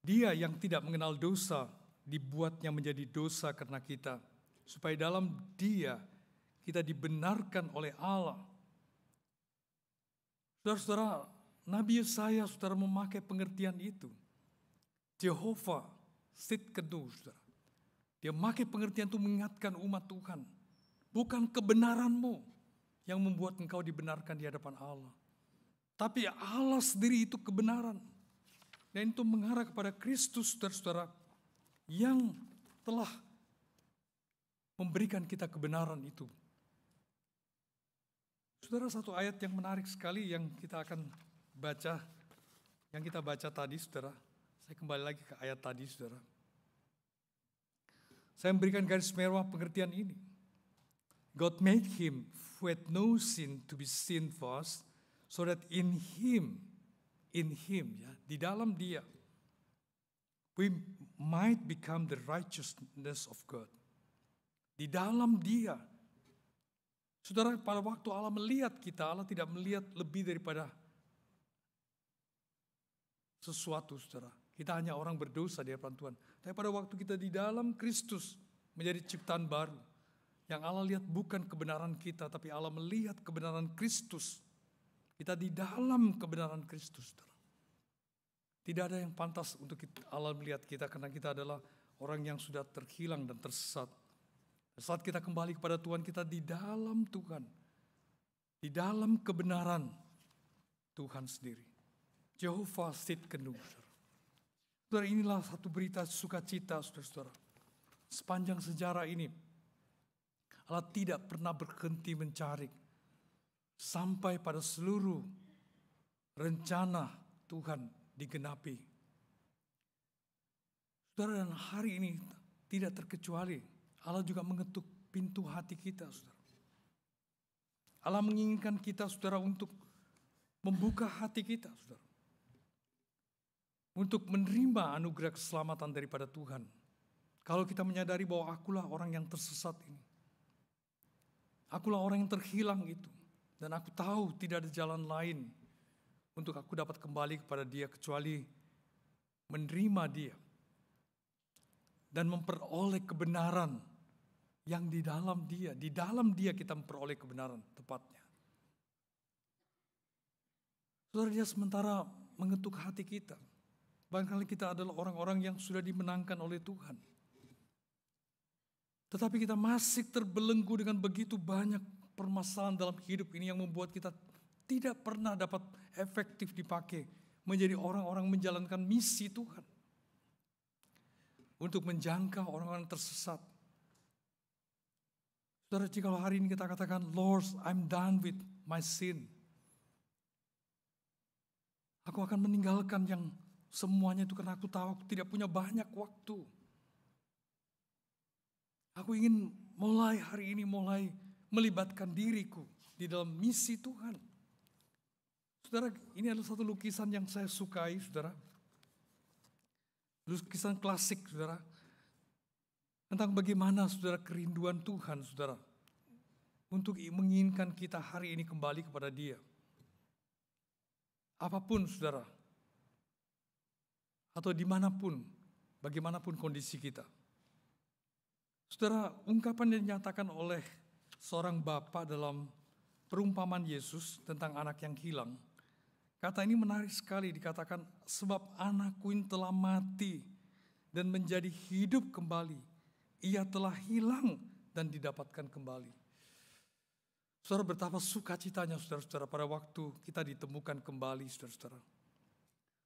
Dia yang tidak mengenal dosa dibuatnya menjadi dosa karena kita, supaya dalam Dia kita dibenarkan oleh Allah. Saudara-saudara, Nabi Yesaya saudara memakai pengertian itu. Jehovah Sid keduh, Dia memakai pengertian itu mengingatkan umat Tuhan. Bukan kebenaranmu yang membuat engkau dibenarkan di hadapan Allah. Tapi Allah sendiri itu kebenaran dan itu mengarah kepada Kristus saudara-saudara yang telah memberikan kita kebenaran itu. Saudara satu ayat yang menarik sekali yang kita akan baca yang kita baca tadi saudara. Saya kembali lagi ke ayat tadi saudara. Saya memberikan garis merah pengertian ini. God made him who had no sin to be sin for us so that in him in him ya di dalam dia we might become the righteousness of God di dalam dia Saudara, pada waktu Allah melihat kita, Allah tidak melihat lebih daripada sesuatu, saudara. Kita hanya orang berdosa di hadapan Tuhan. Tapi pada waktu kita di dalam Kristus menjadi ciptaan baru, yang Allah lihat bukan kebenaran kita, tapi Allah melihat kebenaran Kristus kita di dalam kebenaran Kristus. Tidak ada yang pantas untuk kita, Allah melihat kita karena kita adalah orang yang sudah terhilang dan tersesat. Saat kita kembali kepada Tuhan, kita di dalam Tuhan. Di dalam kebenaran Tuhan sendiri. Jehovah Kenung. Saudara inilah satu berita sukacita saudara-saudara. Sepanjang sejarah ini, Allah tidak pernah berhenti mencari sampai pada seluruh rencana Tuhan digenapi. Saudara, dan hari ini tidak terkecuali Allah juga mengetuk pintu hati kita, saudara. Allah menginginkan kita, saudara, untuk membuka hati kita, saudara. Untuk menerima anugerah keselamatan daripada Tuhan. Kalau kita menyadari bahwa akulah orang yang tersesat ini. Akulah orang yang terhilang itu. Dan aku tahu tidak ada jalan lain untuk aku dapat kembali kepada dia kecuali menerima dia dan memperoleh kebenaran yang di dalam dia. Di dalam dia kita memperoleh kebenaran tepatnya. Saudara dia sementara mengetuk hati kita. Bahkan kita adalah orang-orang yang sudah dimenangkan oleh Tuhan. Tetapi kita masih terbelenggu dengan begitu banyak permasalahan dalam hidup ini yang membuat kita tidak pernah dapat efektif dipakai menjadi orang-orang menjalankan misi Tuhan. Untuk menjangkau orang-orang tersesat. Saudara, jika hari ini kita katakan, Lord, I'm done with my sin. Aku akan meninggalkan yang semuanya itu karena aku tahu aku tidak punya banyak waktu. Aku ingin mulai hari ini mulai melibatkan diriku di dalam misi Tuhan. Saudara, ini adalah satu lukisan yang saya sukai, saudara. Lukisan klasik, saudara. Tentang bagaimana, saudara, kerinduan Tuhan, saudara. Untuk menginginkan kita hari ini kembali kepada dia. Apapun, saudara. Atau dimanapun, bagaimanapun kondisi kita. Saudara, ungkapan yang dinyatakan oleh seorang bapak dalam perumpamaan Yesus tentang anak yang hilang. Kata ini menarik sekali dikatakan sebab anakku ini telah mati dan menjadi hidup kembali. Ia telah hilang dan didapatkan kembali. Saudara bertapa sukacitanya saudara-saudara pada waktu kita ditemukan kembali saudara-saudara.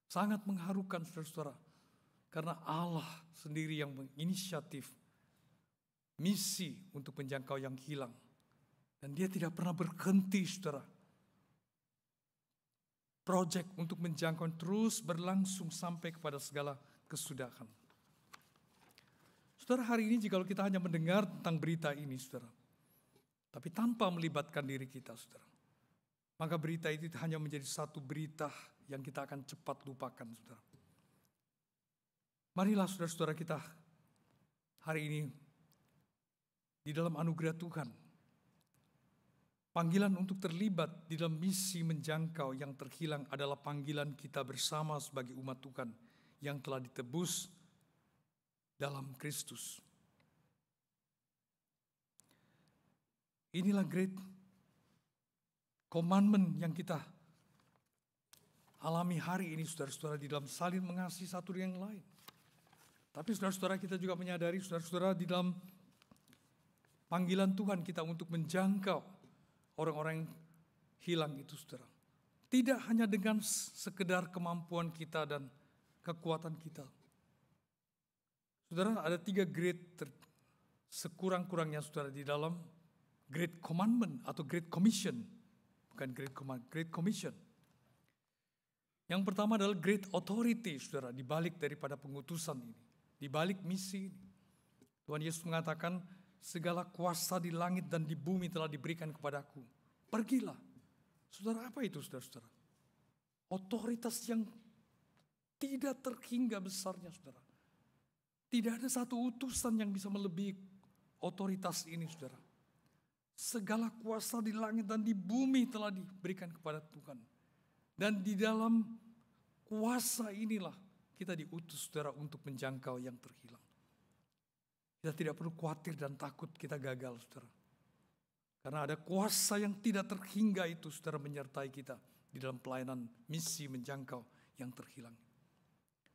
Sangat mengharukan saudara-saudara. Karena Allah sendiri yang menginisiatif misi untuk menjangkau yang hilang. Dan dia tidak pernah berhenti, saudara. Project untuk menjangkau terus berlangsung sampai kepada segala kesudahan. Saudara, hari ini jika kita hanya mendengar tentang berita ini, saudara, tapi tanpa melibatkan diri kita, saudara, maka berita itu hanya menjadi satu berita yang kita akan cepat lupakan, saudara. Marilah saudara-saudara kita hari ini di dalam anugerah Tuhan Panggilan untuk terlibat di dalam misi menjangkau yang terhilang adalah panggilan kita bersama sebagai umat Tuhan yang telah ditebus dalam Kristus. Inilah great commandment yang kita alami hari ini saudara-saudara di dalam saling mengasihi satu dengan yang lain. Tapi saudara-saudara kita juga menyadari saudara-saudara di dalam panggilan Tuhan kita untuk menjangkau orang-orang yang hilang itu saudara. Tidak hanya dengan sekedar kemampuan kita dan kekuatan kita. Saudara, ada tiga grade sekurang-kurangnya saudara di dalam Great Commandment atau Great Commission. Bukan Great Command, Great Commission. Yang pertama adalah Great Authority, saudara, dibalik daripada pengutusan ini. Dibalik misi ini. Tuhan Yesus mengatakan, segala kuasa di langit dan di bumi telah diberikan kepadaku. Pergilah. Saudara apa itu saudara-saudara? Otoritas yang tidak terhingga besarnya saudara. Tidak ada satu utusan yang bisa melebihi otoritas ini saudara. Segala kuasa di langit dan di bumi telah diberikan kepada Tuhan. Dan di dalam kuasa inilah kita diutus saudara untuk menjangkau yang terhilang. Kita tidak perlu khawatir dan takut kita gagal, saudara. Karena ada kuasa yang tidak terhingga itu, saudara, menyertai kita di dalam pelayanan misi menjangkau yang terhilang.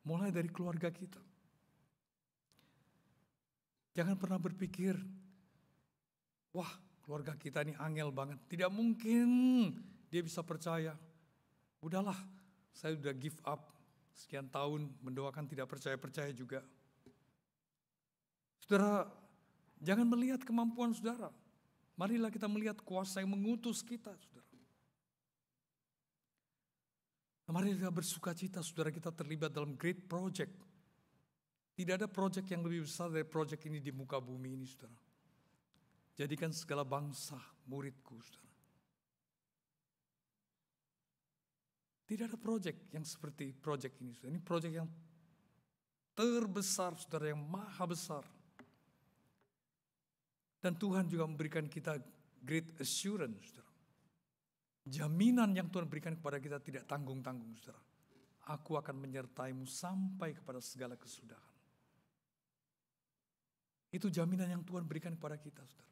Mulai dari keluarga kita. Jangan pernah berpikir, wah keluarga kita ini angel banget. Tidak mungkin dia bisa percaya. Udahlah, saya sudah give up. Sekian tahun mendoakan tidak percaya-percaya juga. Saudara, jangan melihat kemampuan saudara. Marilah kita melihat kuasa yang mengutus kita, saudara. Mari kita bersuka cita, saudara kita terlibat dalam great project. Tidak ada project yang lebih besar dari project ini di muka bumi ini, saudara. Jadikan segala bangsa muridku, saudara. Tidak ada project yang seperti project ini, Ini project yang terbesar, saudara, yang maha besar. Dan Tuhan juga memberikan kita great assurance, saudara. Jaminan yang Tuhan berikan kepada kita tidak tanggung-tanggung, saudara. Aku akan menyertaimu sampai kepada segala kesudahan. Itu jaminan yang Tuhan berikan kepada kita, saudara.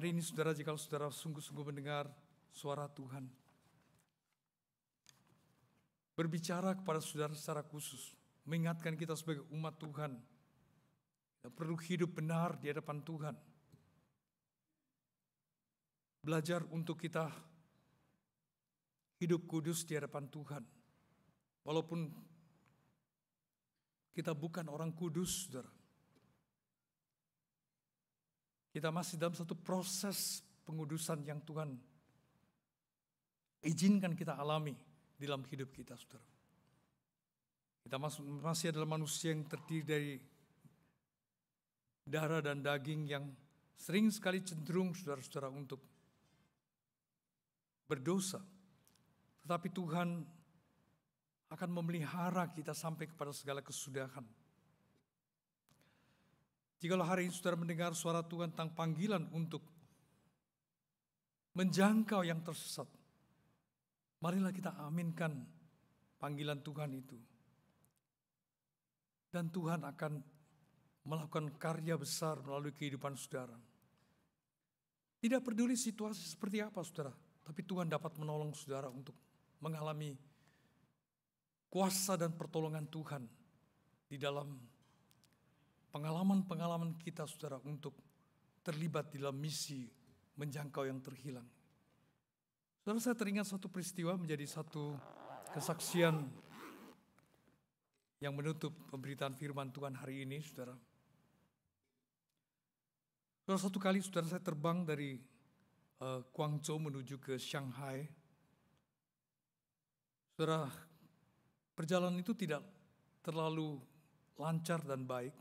Hari ini, saudara, jika saudara sungguh-sungguh mendengar suara Tuhan, berbicara kepada saudara secara khusus, mengingatkan kita sebagai umat Tuhan, kita perlu hidup benar di hadapan Tuhan. Belajar untuk kita hidup kudus di hadapan Tuhan. Walaupun kita bukan orang kudus, saudara. Kita masih dalam satu proses pengudusan yang Tuhan izinkan kita alami dalam hidup kita, saudara. Kita masih adalah manusia yang terdiri dari darah dan daging yang sering sekali cenderung saudara-saudara untuk berdosa. Tetapi Tuhan akan memelihara kita sampai kepada segala kesudahan. Jikalau hari ini saudara mendengar suara Tuhan tentang panggilan untuk menjangkau yang tersesat, marilah kita aminkan panggilan Tuhan itu. Dan Tuhan akan melakukan karya besar melalui kehidupan saudara. Tidak peduli situasi seperti apa saudara, tapi Tuhan dapat menolong saudara untuk mengalami kuasa dan pertolongan Tuhan di dalam pengalaman-pengalaman kita saudara untuk terlibat di dalam misi menjangkau yang terhilang. Saudara saya teringat satu peristiwa menjadi satu kesaksian yang menutup pemberitaan firman Tuhan hari ini saudara. Saudara, satu kali saudara saya terbang dari uh, Guangzhou menuju ke Shanghai. Saudara, perjalanan itu tidak terlalu lancar dan baik.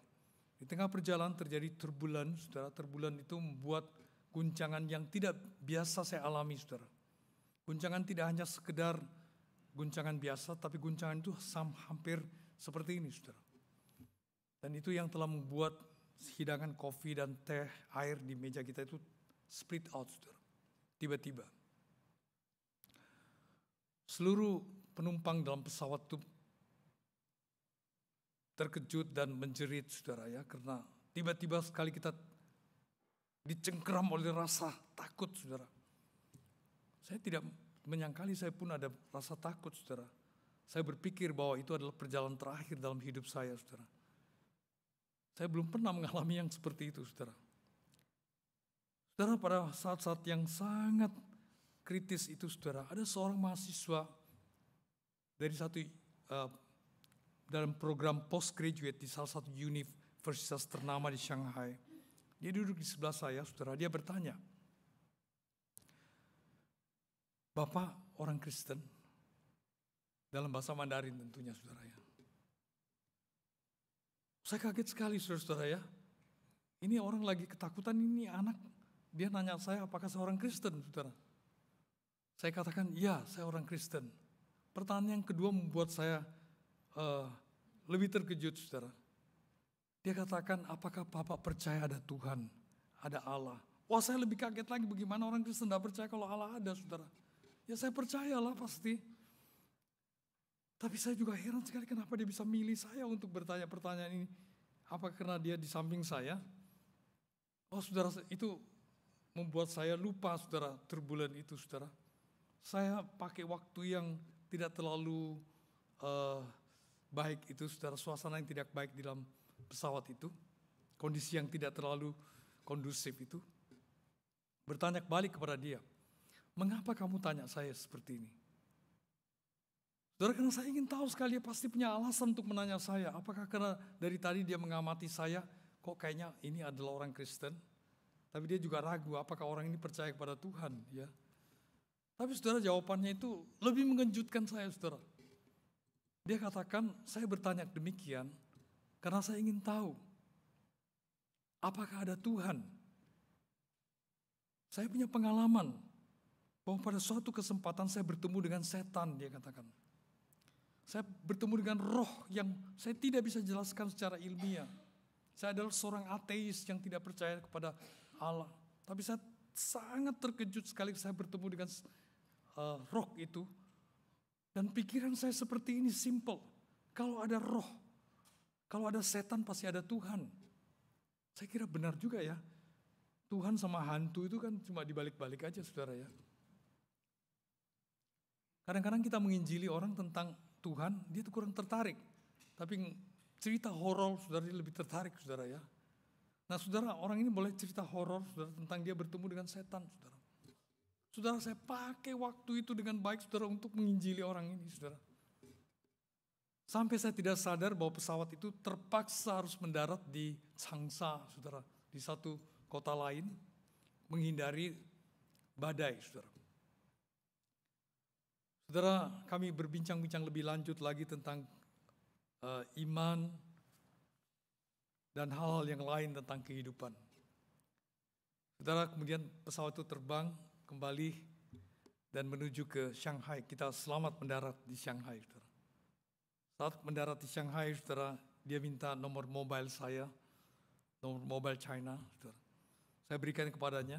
Di tengah perjalanan terjadi terbulan, saudara. Terbulan itu membuat guncangan yang tidak biasa saya alami, saudara. Guncangan tidak hanya sekedar guncangan biasa, tapi guncangan itu hampir seperti ini, saudara. Dan itu yang telah membuat hidangan kopi dan teh, air di meja kita itu split out, saudara. Tiba-tiba. Seluruh penumpang dalam pesawat itu terkejut dan menjerit, saudara ya, karena tiba-tiba sekali kita dicengkeram oleh rasa takut, saudara. Saya tidak menyangkali saya pun ada rasa takut, saudara. Saya berpikir bahwa itu adalah perjalanan terakhir dalam hidup saya, saudara saya belum pernah mengalami yang seperti itu, saudara. Saudara, pada saat-saat yang sangat kritis itu, saudara, ada seorang mahasiswa dari satu uh, dalam program postgraduate di salah satu universitas ternama di Shanghai. Dia duduk di sebelah saya, saudara. Dia bertanya, Bapak orang Kristen, dalam bahasa Mandarin tentunya, saudara ya. Saya kaget sekali saudara-saudara ya. Ini orang lagi ketakutan, ini anak. Dia nanya saya apakah seorang Kristen saudara. Saya katakan ya saya orang Kristen. Pertanyaan yang kedua membuat saya uh, lebih terkejut saudara. Dia katakan apakah Papa percaya ada Tuhan, ada Allah. Wah saya lebih kaget lagi bagaimana orang Kristen tidak percaya kalau Allah ada saudara. Ya saya percayalah pasti. Tapi saya juga heran sekali kenapa dia bisa milih saya untuk bertanya pertanyaan ini. Apa karena dia di samping saya? Oh saudara, itu membuat saya lupa saudara terbulan itu saudara. Saya pakai waktu yang tidak terlalu uh, baik itu saudara, suasana yang tidak baik di dalam pesawat itu. Kondisi yang tidak terlalu kondusif itu. Bertanya balik kepada dia, mengapa kamu tanya saya seperti ini? Saudara, karena saya ingin tahu sekali, dia pasti punya alasan untuk menanya saya. Apakah karena dari tadi dia mengamati saya, kok kayaknya ini adalah orang Kristen? Tapi dia juga ragu, apakah orang ini percaya kepada Tuhan? Ya. Tapi saudara, jawabannya itu lebih mengejutkan saya, saudara. Dia katakan, saya bertanya demikian, karena saya ingin tahu, apakah ada Tuhan? Saya punya pengalaman bahwa pada suatu kesempatan saya bertemu dengan setan, dia katakan. Saya bertemu dengan roh yang saya tidak bisa jelaskan secara ilmiah. Saya adalah seorang ateis yang tidak percaya kepada Allah. Tapi saya sangat terkejut sekali saya bertemu dengan uh, roh itu. Dan pikiran saya seperti ini simple. Kalau ada roh, kalau ada setan pasti ada Tuhan. Saya kira benar juga ya. Tuhan sama hantu itu kan cuma dibalik-balik aja saudara ya. Kadang-kadang kita menginjili orang tentang Tuhan, dia itu kurang tertarik. Tapi cerita horor saudara dia lebih tertarik saudara ya. Nah saudara orang ini boleh cerita horor saudara tentang dia bertemu dengan setan saudara. Saudara saya pakai waktu itu dengan baik saudara untuk menginjili orang ini saudara. Sampai saya tidak sadar bahwa pesawat itu terpaksa harus mendarat di Changsa saudara. Di satu kota lain menghindari badai saudara. Saudara, kami berbincang-bincang lebih lanjut lagi tentang uh, iman dan hal-hal yang lain tentang kehidupan. Saudara, kemudian pesawat itu terbang kembali dan menuju ke Shanghai. Kita selamat mendarat di Shanghai, saudara. Saat mendarat di Shanghai, saudara, dia minta nomor mobile saya, nomor mobile China, saudara. Saya berikan kepadanya.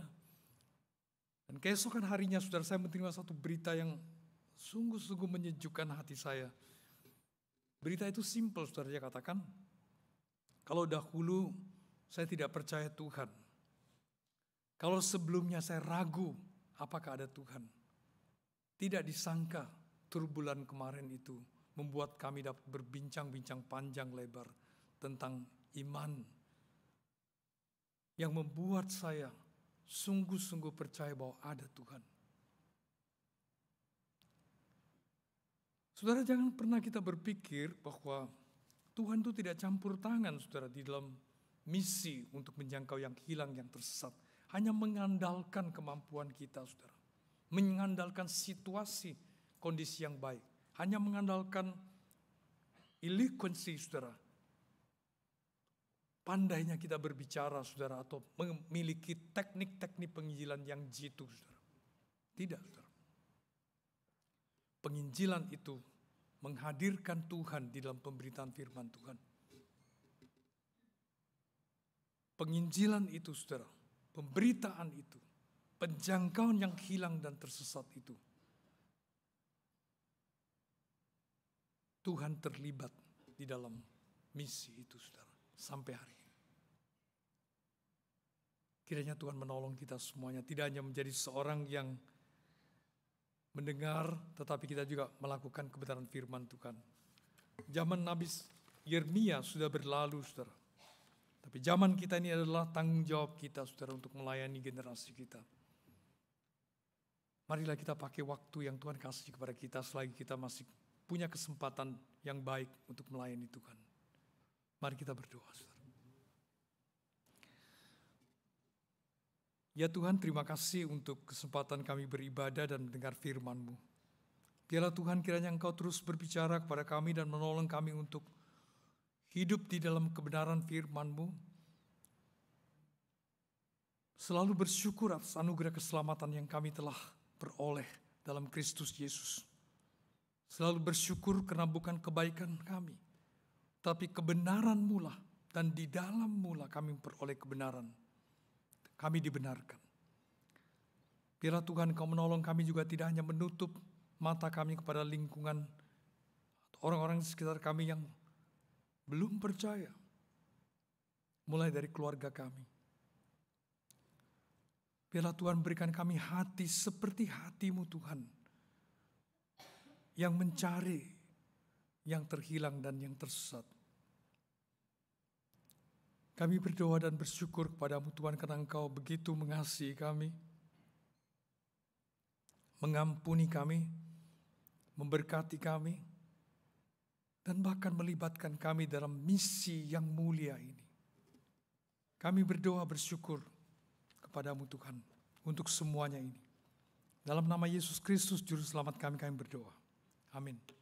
Dan keesokan harinya, saudara, saya menerima satu berita yang sungguh-sungguh menyejukkan hati saya. Berita itu simple, saudara dia katakan. Kalau dahulu saya tidak percaya Tuhan. Kalau sebelumnya saya ragu apakah ada Tuhan. Tidak disangka turbulan kemarin itu membuat kami dapat berbincang-bincang panjang lebar tentang iman yang membuat saya sungguh-sungguh percaya bahwa ada Tuhan. Saudara jangan pernah kita berpikir bahwa Tuhan itu tidak campur tangan saudara di dalam misi untuk menjangkau yang hilang, yang tersesat. Hanya mengandalkan kemampuan kita saudara. Mengandalkan situasi, kondisi yang baik. Hanya mengandalkan eloquency saudara. Pandainya kita berbicara saudara atau memiliki teknik-teknik penginjilan yang jitu saudara. Tidak saudara penginjilan itu menghadirkan Tuhan di dalam pemberitaan firman Tuhan. Penginjilan itu, saudara, pemberitaan itu, penjangkauan yang hilang dan tersesat itu. Tuhan terlibat di dalam misi itu, saudara, sampai hari ini. Kiranya Tuhan menolong kita semuanya, tidak hanya menjadi seorang yang mendengar tetapi kita juga melakukan kebenaran firman Tuhan. Zaman Nabi Yeremia sudah berlalu, saudara. Tapi zaman kita ini adalah tanggung jawab kita, saudara, untuk melayani generasi kita. Marilah kita pakai waktu yang Tuhan kasih kepada kita selagi kita masih punya kesempatan yang baik untuk melayani Tuhan. Mari kita berdoa, saudara. Ya Tuhan, terima kasih untuk kesempatan kami beribadah dan mendengar firman-Mu. Biarlah Tuhan kiranya Engkau terus berbicara kepada kami dan menolong kami untuk hidup di dalam kebenaran firman-Mu. Selalu bersyukur atas anugerah keselamatan yang kami telah peroleh dalam Kristus Yesus. Selalu bersyukur karena bukan kebaikan kami, tapi kebenaran lah dan di dalam lah kami memperoleh kebenaran kami dibenarkan. Biarlah Tuhan Kau menolong kami juga tidak hanya menutup mata kami kepada lingkungan orang-orang di sekitar kami yang belum percaya. Mulai dari keluarga kami. Biarlah Tuhan berikan kami hati seperti hatimu Tuhan. Yang mencari yang terhilang dan yang tersesat kami berdoa dan bersyukur kepadamu Tuhan karena Engkau begitu mengasihi kami, mengampuni kami, memberkati kami, dan bahkan melibatkan kami dalam misi yang mulia ini. Kami berdoa bersyukur kepadamu Tuhan untuk semuanya ini. Dalam nama Yesus Kristus, Juru Selamat kami, kami berdoa. Amin.